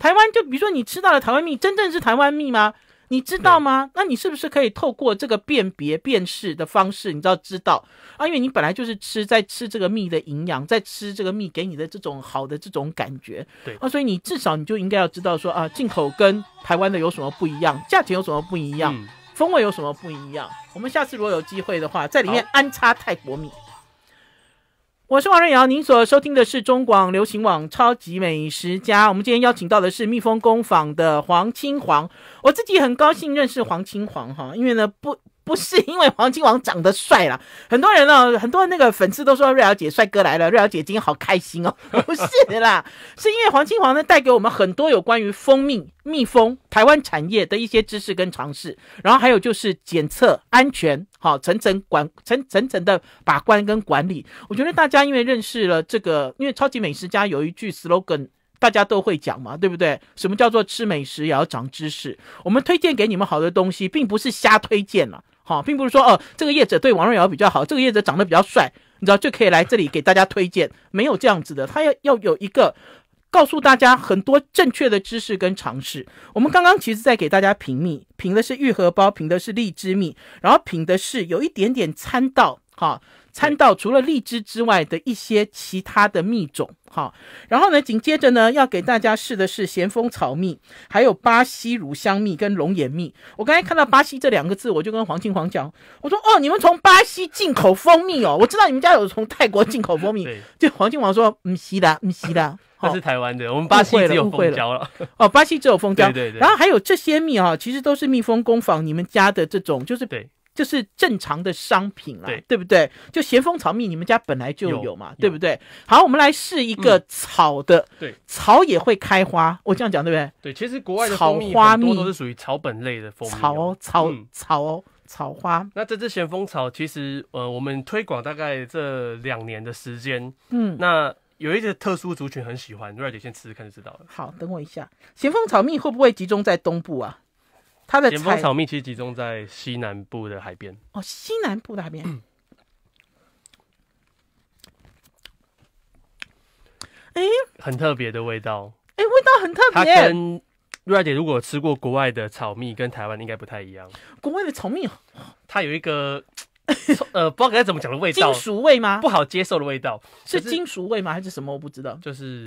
台湾就比如说你吃到了台湾蜜，真正是台湾蜜吗？你知道吗？那你是不是可以透过这个辨别辨识的方式，你知道知道？啊，因为你本来就是吃在吃这个蜜的营养，在吃这个蜜给你的这种好的这种感觉。对啊，所以你至少你就应该要知道说啊，进口跟台湾的有什么不一样？价钱有什么不一样？风味有什么不一样？我们下次如果有机会的话，在里面安插泰国蜜。我是王瑞瑶，您所收听的是中广流行网《超级美食家》。我们今天邀请到的是蜜蜂工坊的黄青煌，我自己很高兴认识黄青煌哈，因为呢不。不是因为黄金王长得帅了，很多人呢，很多那个粉丝都说瑞瑶姐帅哥来了，瑞瑶姐今天好开心哦。(laughs) 不是啦，是因为黄金王呢带给我们很多有关于蜂蜜、蜜蜂、台湾产业的一些知识跟尝试，然后还有就是检测安全，好层层管、层层层的把关跟管理。我觉得大家因为认识了这个，因为超级美食家有一句 slogan，大家都会讲嘛，对不对？什么叫做吃美食也要长知识？我们推荐给你们好的东西，并不是瞎推荐了。好，并不是说哦，这个叶子对王瑞瑶比较好，这个叶子长得比较帅，你知道就可以来这里给大家推荐，没有这样子的，他要要有一个告诉大家很多正确的知识跟常识。我们刚刚其实在给大家评蜜，评的是玉荷包，评的是荔枝蜜，然后评的是有一点点参道，哈。参到除了荔枝之外的一些其他的蜜种，好，然后呢，紧接着呢要给大家试的是咸丰草蜜，还有巴西乳香蜜跟龙眼蜜。我刚才看到巴西这两个字，我就跟黄金王讲，我说哦，你们从巴西进口蜂蜜哦？我知道你们家有从泰国进口蜂蜜，就黄金王说，嗯，西的，嗯，西的，(laughs) 那是台湾的，我们巴西只有蜂胶了。哦，巴西只有蜂胶，对对。然后还有这些蜜哈，其实都是蜜蜂工坊你们家的这种，就是就是正常的商品了，对不对？就咸丰草蜜，你们家本来就有嘛，对不对？好，我们来试一个草的，对，草也会开花，我这样讲对不对？对，其实国外的草蜜多都是属于草本类的蜂蜜，草草草草花。那这只咸丰草其实，呃，我们推广大概这两年的时间，嗯，那有一些特殊族群很喜欢，瑞姐先吃吃看就知道了。好，等我一下，咸丰草蜜会不会集中在东部啊？它的咸丰草蜜其实集中在西南部的海边。哦，西南部的海边。哎，(clears throat) 很特别的味道。哎，味道很特别。它跟瑞姐如果吃过国外的草蜜，跟台湾应该不太一样。国外的草蜜，它有一个呃，不知道该怎么讲的味道，金属味吗？不好接受的味道，是金属味吗？还是什么？我不知道。就是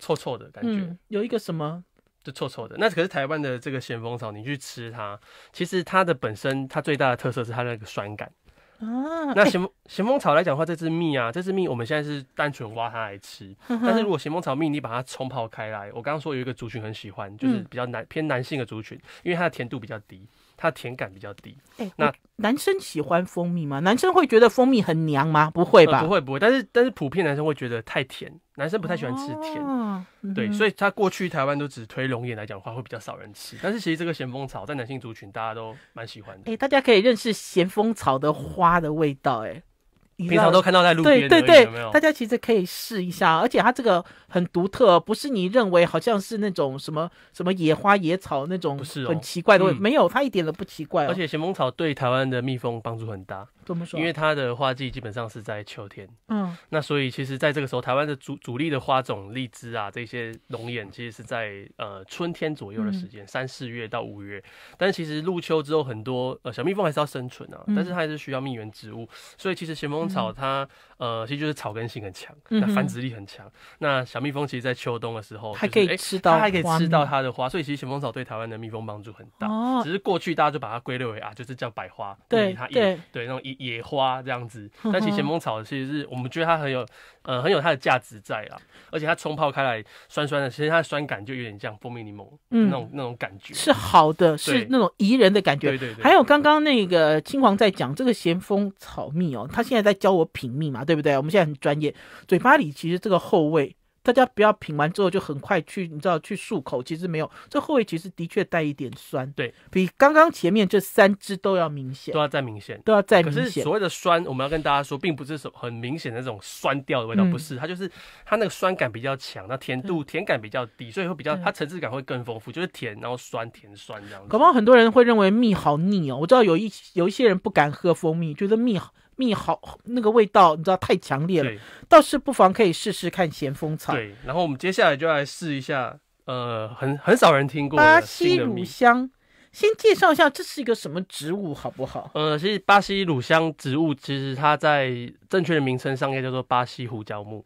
臭臭的感觉。有一个什么？臭臭的那可是台湾的这个咸丰草，你去吃它，其实它的本身它最大的特色是它的那个酸感。啊，那咸咸丰草来讲的话，这只蜜啊，这只蜜。我们现在是单纯挖它来吃，(laughs) 但是如果咸丰草蜜你把它冲泡开来，我刚刚说有一个族群很喜欢，就是比较男偏男性的族群，因为它的甜度比较低。它甜感比较低，那男生喜欢蜂蜜吗？男生会觉得蜂蜜很娘吗？不会吧？不会不会，但是但是普遍男生会觉得太甜，男生不太喜欢吃甜，对，所以他过去台湾都只推龙眼来讲的话，会比较少人吃。但是其实这个咸丰草在男性族群大家都蛮喜欢的，大家可以认识咸丰草的花的味道，哎。平常都看到在路边，对对对，大家其实可以试一下，而且它这个很独特，不是你认为好像是那种什么什么野花野草那种，不是很奇怪的，没有，它一点都不奇怪。而且咸丰草对台湾的蜜蜂帮助很大，怎么说？因为它的花季基本上是在秋天，嗯，那所以其实在这个时候，台湾的主主力的花种荔枝啊，这些龙眼其实是在呃春天左右的时间，三四月到五月，但是其实入秋之后，很多呃小蜜蜂还是要生存啊，但是它还是需要蜜源植物，所以其实咸丰。草它。呃，其实就是草根性很强，那繁殖力很强。那小蜜蜂其实，在秋冬的时候，还可以吃它还可以吃到它的花，所以其实咸丰草对台湾的蜜蜂帮助很大。哦，只是过去大家就把它归类为啊，就是叫百花，对它野对那种野野花这样子。但其实咸丰草其实是我们觉得它很有呃很有它的价值在啦，而且它冲泡开来酸酸的，其实它的酸感就有点像蜂蜜柠檬嗯、那种那种感觉，是好的，是那种宜人的感觉。对对。还有刚刚那个青黄在讲这个咸丰草蜜哦，他现在在教我品蜜嘛。对不对？我们现在很专业，嘴巴里其实这个后味，大家不要品完之后就很快去，你知道去漱口。其实没有，这后味其实的确带一点酸，对比刚刚前面这三支都要明显，都要再明显，都要再明显。可是所谓的酸，我们要跟大家说，并不是很明显的那种酸掉的味道，不是，它就是它那个酸感比较强，那甜度甜感比较低，所以会比较它层次感会更丰富，就是甜然后酸甜酸这样子。可能很多人会认为蜜好腻哦，我知道有一有一些人不敢喝蜂蜜，觉得蜜好。蜜好，那个味道你知道太强烈了，倒是不妨可以试试看咸丰草。对，然后我们接下来就来试一下，呃，很很少人听过巴西乳香，先介绍一下这是一个什么植物好不好？呃，其实巴西乳香植物，其实它在正确的名称上应该叫做巴西胡椒木，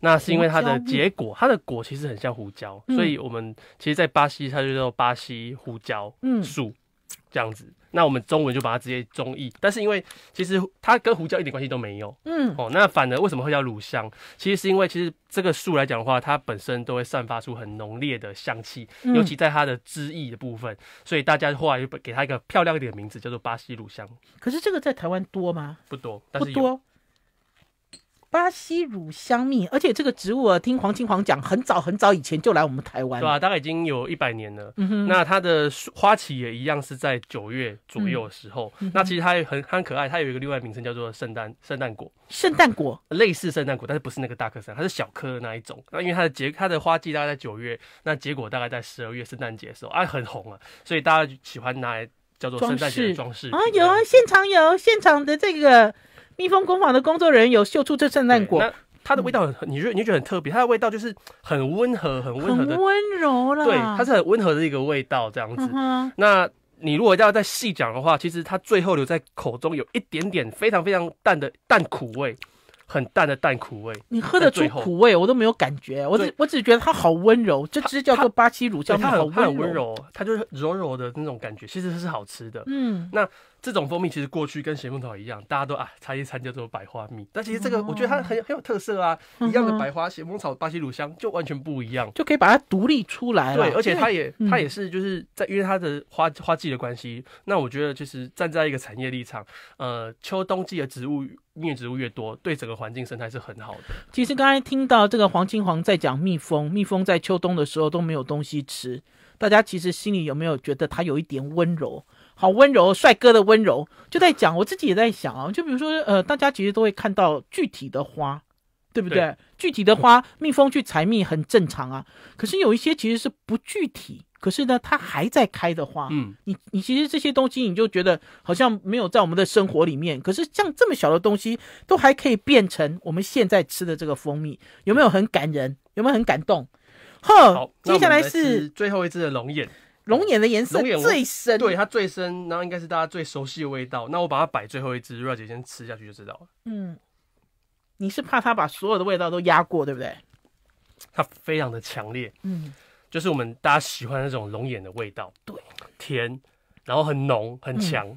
那是因为它的结果，它的果其实很像胡椒，所以我们其实，在巴西它就叫巴西胡椒树。这样子，那我们中文就把它直接中译。但是因为其实它跟胡椒一点关系都没有，嗯，哦，那反而为什么会叫乳香？其实是因为其实这个树来讲的话，它本身都会散发出很浓烈的香气，尤其在它的枝叶的部分，所以大家后来就给它一个漂亮一点的名字，叫做巴西乳香。可是这个在台湾多吗？不多，不多。巴西乳香蜜，而且这个植物啊，听黄金黄讲，很早很早以前就来我们台湾，对啊，大概已经有一百年了。嗯哼，那它的花期也一样是在九月左右的时候。那其实它也很很可爱，它有一个另外名称叫做圣诞圣诞果。圣诞果类似圣诞果，但是不是那个大颗山，它是小颗的那一种。那因为它的结它的花季大概在九月，那结果大概在十二月圣诞节的时候啊，很红啊，所以大家喜欢拿来叫做圣诞节的装饰。啊，有啊，现场有现场的这个。蜜蜂工坊的工作人员有嗅出这圣诞果，它的味道很，你觉你觉得很特别，它的味道就是很温和，很温和的温柔啦。对，它是很温和的一个味道，这样子。那你如果要再细讲的话，其实它最后留在口中有一点点非常非常淡的淡苦味，很淡的淡苦味。你喝得出苦味，我都没有感觉，我只我只觉得它好温柔。这支叫做巴西乳香，它好温柔，它就是柔柔的那种感觉，其实是好吃的。嗯，那。这种蜂蜜其实过去跟咸风草一样，大家都啊，茶一餐叫做百花蜜。但其实这个，我觉得它很很有特色啊，一样的百花、咸风草、巴西乳香就完全不一样，就可以把它独立出来了。对，而且它也它也是就是在因为它的花花季的关系，那我觉得就是站在一个产业立场，呃，秋冬季的植物越植物越多，对整个环境生态是很好的。其实刚才听到这个黄金黄在讲蜜蜂，蜜蜂在秋冬的时候都没有东西吃，大家其实心里有没有觉得它有一点温柔？好温柔，帅哥的温柔就在讲，我自己也在想啊，就比如说，呃，大家其实都会看到具体的花，对不对？具体的花，蜜蜂去采蜜很正常啊。可是有一些其实是不具体，可是呢，它还在开的花。嗯，你你其实这些东西，你就觉得好像没有在我们的生活里面。可是像这么小的东西，都还可以变成我们现在吃的这个蜂蜜，有没有很感人？有没有很感动？好，接下来是最后一只的龙眼。龙眼的颜色最深，对它最深，然后应该是大家最熟悉的味道。那我把它摆最后一只，瑞姐先吃下去就知道了。嗯，你是怕它把所有的味道都压过，对不对？它非常的强烈，嗯，就是我们大家喜欢那种龙眼的味道，对，甜，然后很浓很强。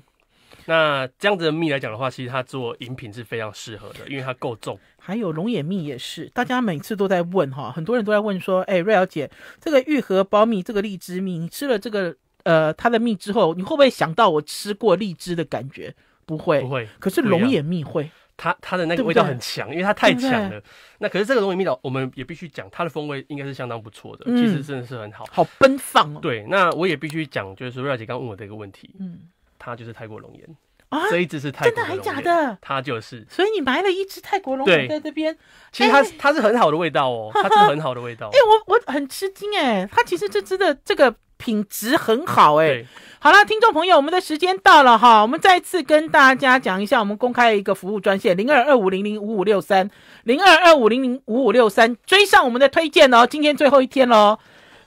那这样子的蜜来讲的话，其实它做饮品是非常适合的，因为它够重。还有龙眼蜜也是，大家每次都在问哈，很多人都在问说：“哎，瑞瑶姐，这个玉荷苞蜜，这个荔枝蜜，你吃了这个呃它的蜜之后，你会不会想到我吃过荔枝的感觉？”不会，不会。可是龙眼蜜会，它它的那个味道很强，因为它太强了。那可是这个龙眼蜜呢，我们也必须讲，它的风味应该是相当不错的，其实真的是很好，好奔放哦。对，那我也必须讲，就是瑞瑶姐刚问我的一个问题，嗯。它就是泰国龙岩啊，这一只是泰国真的还假的？它就是，所以你埋了一只泰国龙岩在这边，其实它它是很好的味道哦，(laughs) 它是很好的味道。对，我我很吃惊哎，它其实这只的 (laughs) 这个品质很好哎。好了，听众朋友，我们的时间到了哈，我们再次跟大家讲一下，我们公开一个服务专线零二二五零零五五六三零二二五零零五五六三，追上我们的推荐哦，今天最后一天喽，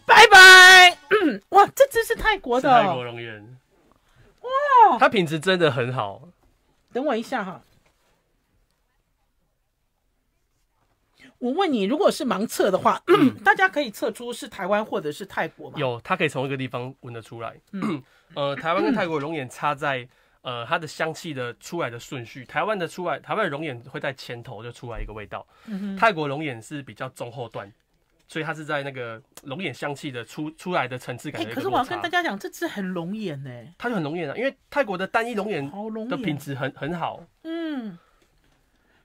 拜拜。(clears throat) 哇，这只是泰国的泰国龙岩。哇，它品质真的很好。等我一下哈，我问你，如果是盲测的话，(clears throat) 大家可以测出是台湾或者是泰国吗？有，它可以从一个地方闻得出来。嗯，(clears throat) 呃，台湾跟泰国龙眼差在呃它的香气的出来的顺序，台湾的出来，台湾的龙眼会在前头就出来一个味道。嗯泰国龙眼是比较中后段。所以它是在那个龙眼香气的出出来的层次感。哎，可是我要跟大家讲，这只很龙眼呢，它就很龙眼啊，因为泰国的单一龙眼的品质很很好。嗯，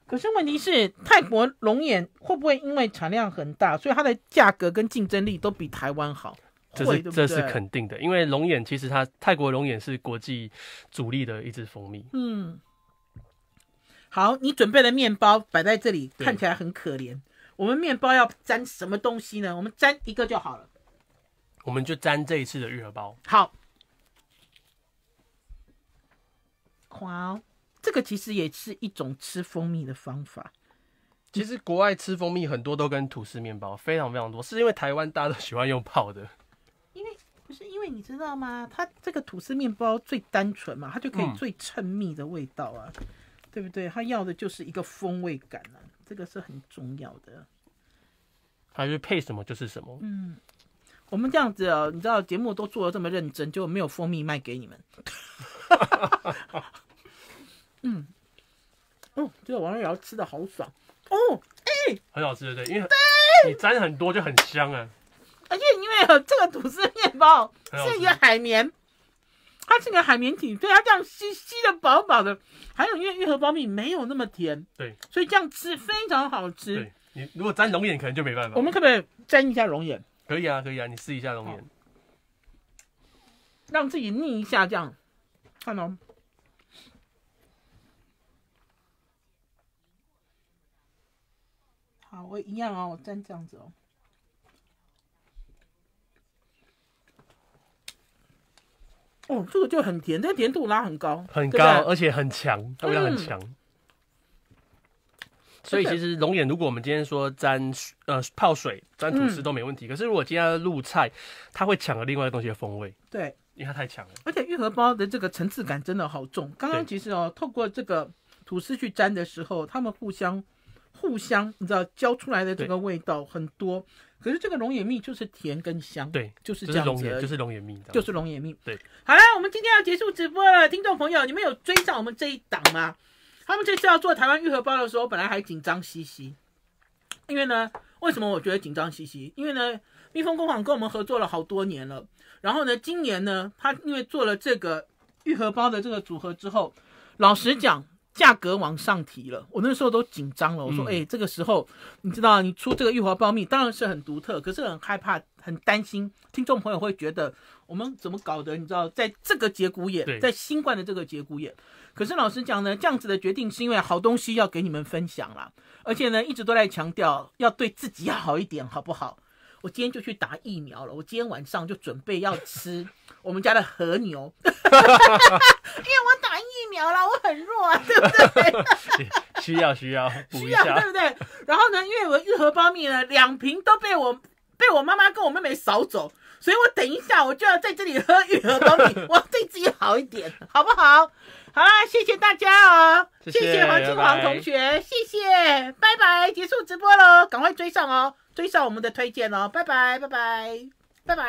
可是问题是泰国龙眼会不会因为产量很大，所以它的价格跟竞争力都比台湾好？这是这是肯定的，因为龙眼其实它泰国龙眼是国际主力的一支蜂蜜。嗯，好，你准备的面包摆在这里，看起来很可怜。我们面包要沾什么东西呢？我们沾一个就好了。我们就沾这一次的愈合包。好，哇，这个其实也是一种吃蜂蜜的方法。其实国外吃蜂蜜很多都跟吐司面包非常非常多，是因为台湾大家都喜欢用泡的。因为不是因为你知道吗？它这个吐司面包最单纯嘛，它就可以最衬蜜的味道啊，对不对？它要的就是一个风味感啊。这个是很重要的，还是配什么就是什么。嗯，我们这样子，你知道节目都做的这么认真，就没有蜂蜜卖给你们。(laughs) 嗯，哦，这个王瑞瑶吃的好爽哦，哎，很好吃的，对，因为对，你沾很多就很香啊。而且因为这个吐司面包是一个海绵。它是个海绵体，所以它这样吸吸的饱饱的。还有，因为玉荷苞米没有那么甜，对，所以这样吃非常好吃。你如果沾龙眼，可能就没办法。我们可不可以沾一下龙眼？可以啊，可以啊，你试一下龙眼，让自己腻一下这样。看到吗？好，我一样哦，我沾这样子哦。哦，这个就很甜，但甜度拉很高，很高，而且很强，它道很强。所以其实龙眼，如果我们今天说沾呃泡水、沾吐司都没问题。可是如果今天露菜，它会抢了另外一个东西的风味。对，因为它太强了。而且愈合包的这个层次感真的好重。刚刚其实哦，透过这个吐司去沾的时候，它们互相互相，你知道浇出来的这个味道很多。可是这个龙眼蜜就是甜跟香，对，就是这样子，就是龙眼蜜，就是龙眼蜜。对，好了，我们今天要结束直播了，听众朋友，你们有追上我们这一档吗？他们这次要做台湾愈合包的时候，本来还紧张兮兮，因为呢，为什么我觉得紧张兮兮？因为呢，蜜蜂工坊跟我们合作了好多年了，然后呢，今年呢，他因为做了这个愈合包的这个组合之后，老实讲。价格往上提了，我那时候都紧张了。我说，哎，这个时候，你知道，你出这个玉华苞蜜当然是很独特，可是很害怕，很担心听众朋友会觉得我们怎么搞的？你知道，在这个节骨眼，在新冠的这个节骨眼，可是老实讲呢，这样子的决定是因为好东西要给你们分享啦，而且呢，一直都在强调要对自己好一点，好不好？我今天就去打疫苗了，我今天晚上就准备要吃。我们家的和牛，(laughs) 因为我打疫苗了，我很弱啊，对不对？需要需要需要，对不对？然后呢，因为我的愈合蜂蜜呢，两瓶都被我被我妈妈跟我妹妹扫走，所以我等一下我就要在这里喝愈合包蜜，我要对自己好一点，好不好？好啦，谢谢大家哦，谢谢黄金黄同学，谢谢，拜拜，结束直播喽，赶快追上哦，追上我们的推荐哦，拜拜拜拜拜拜。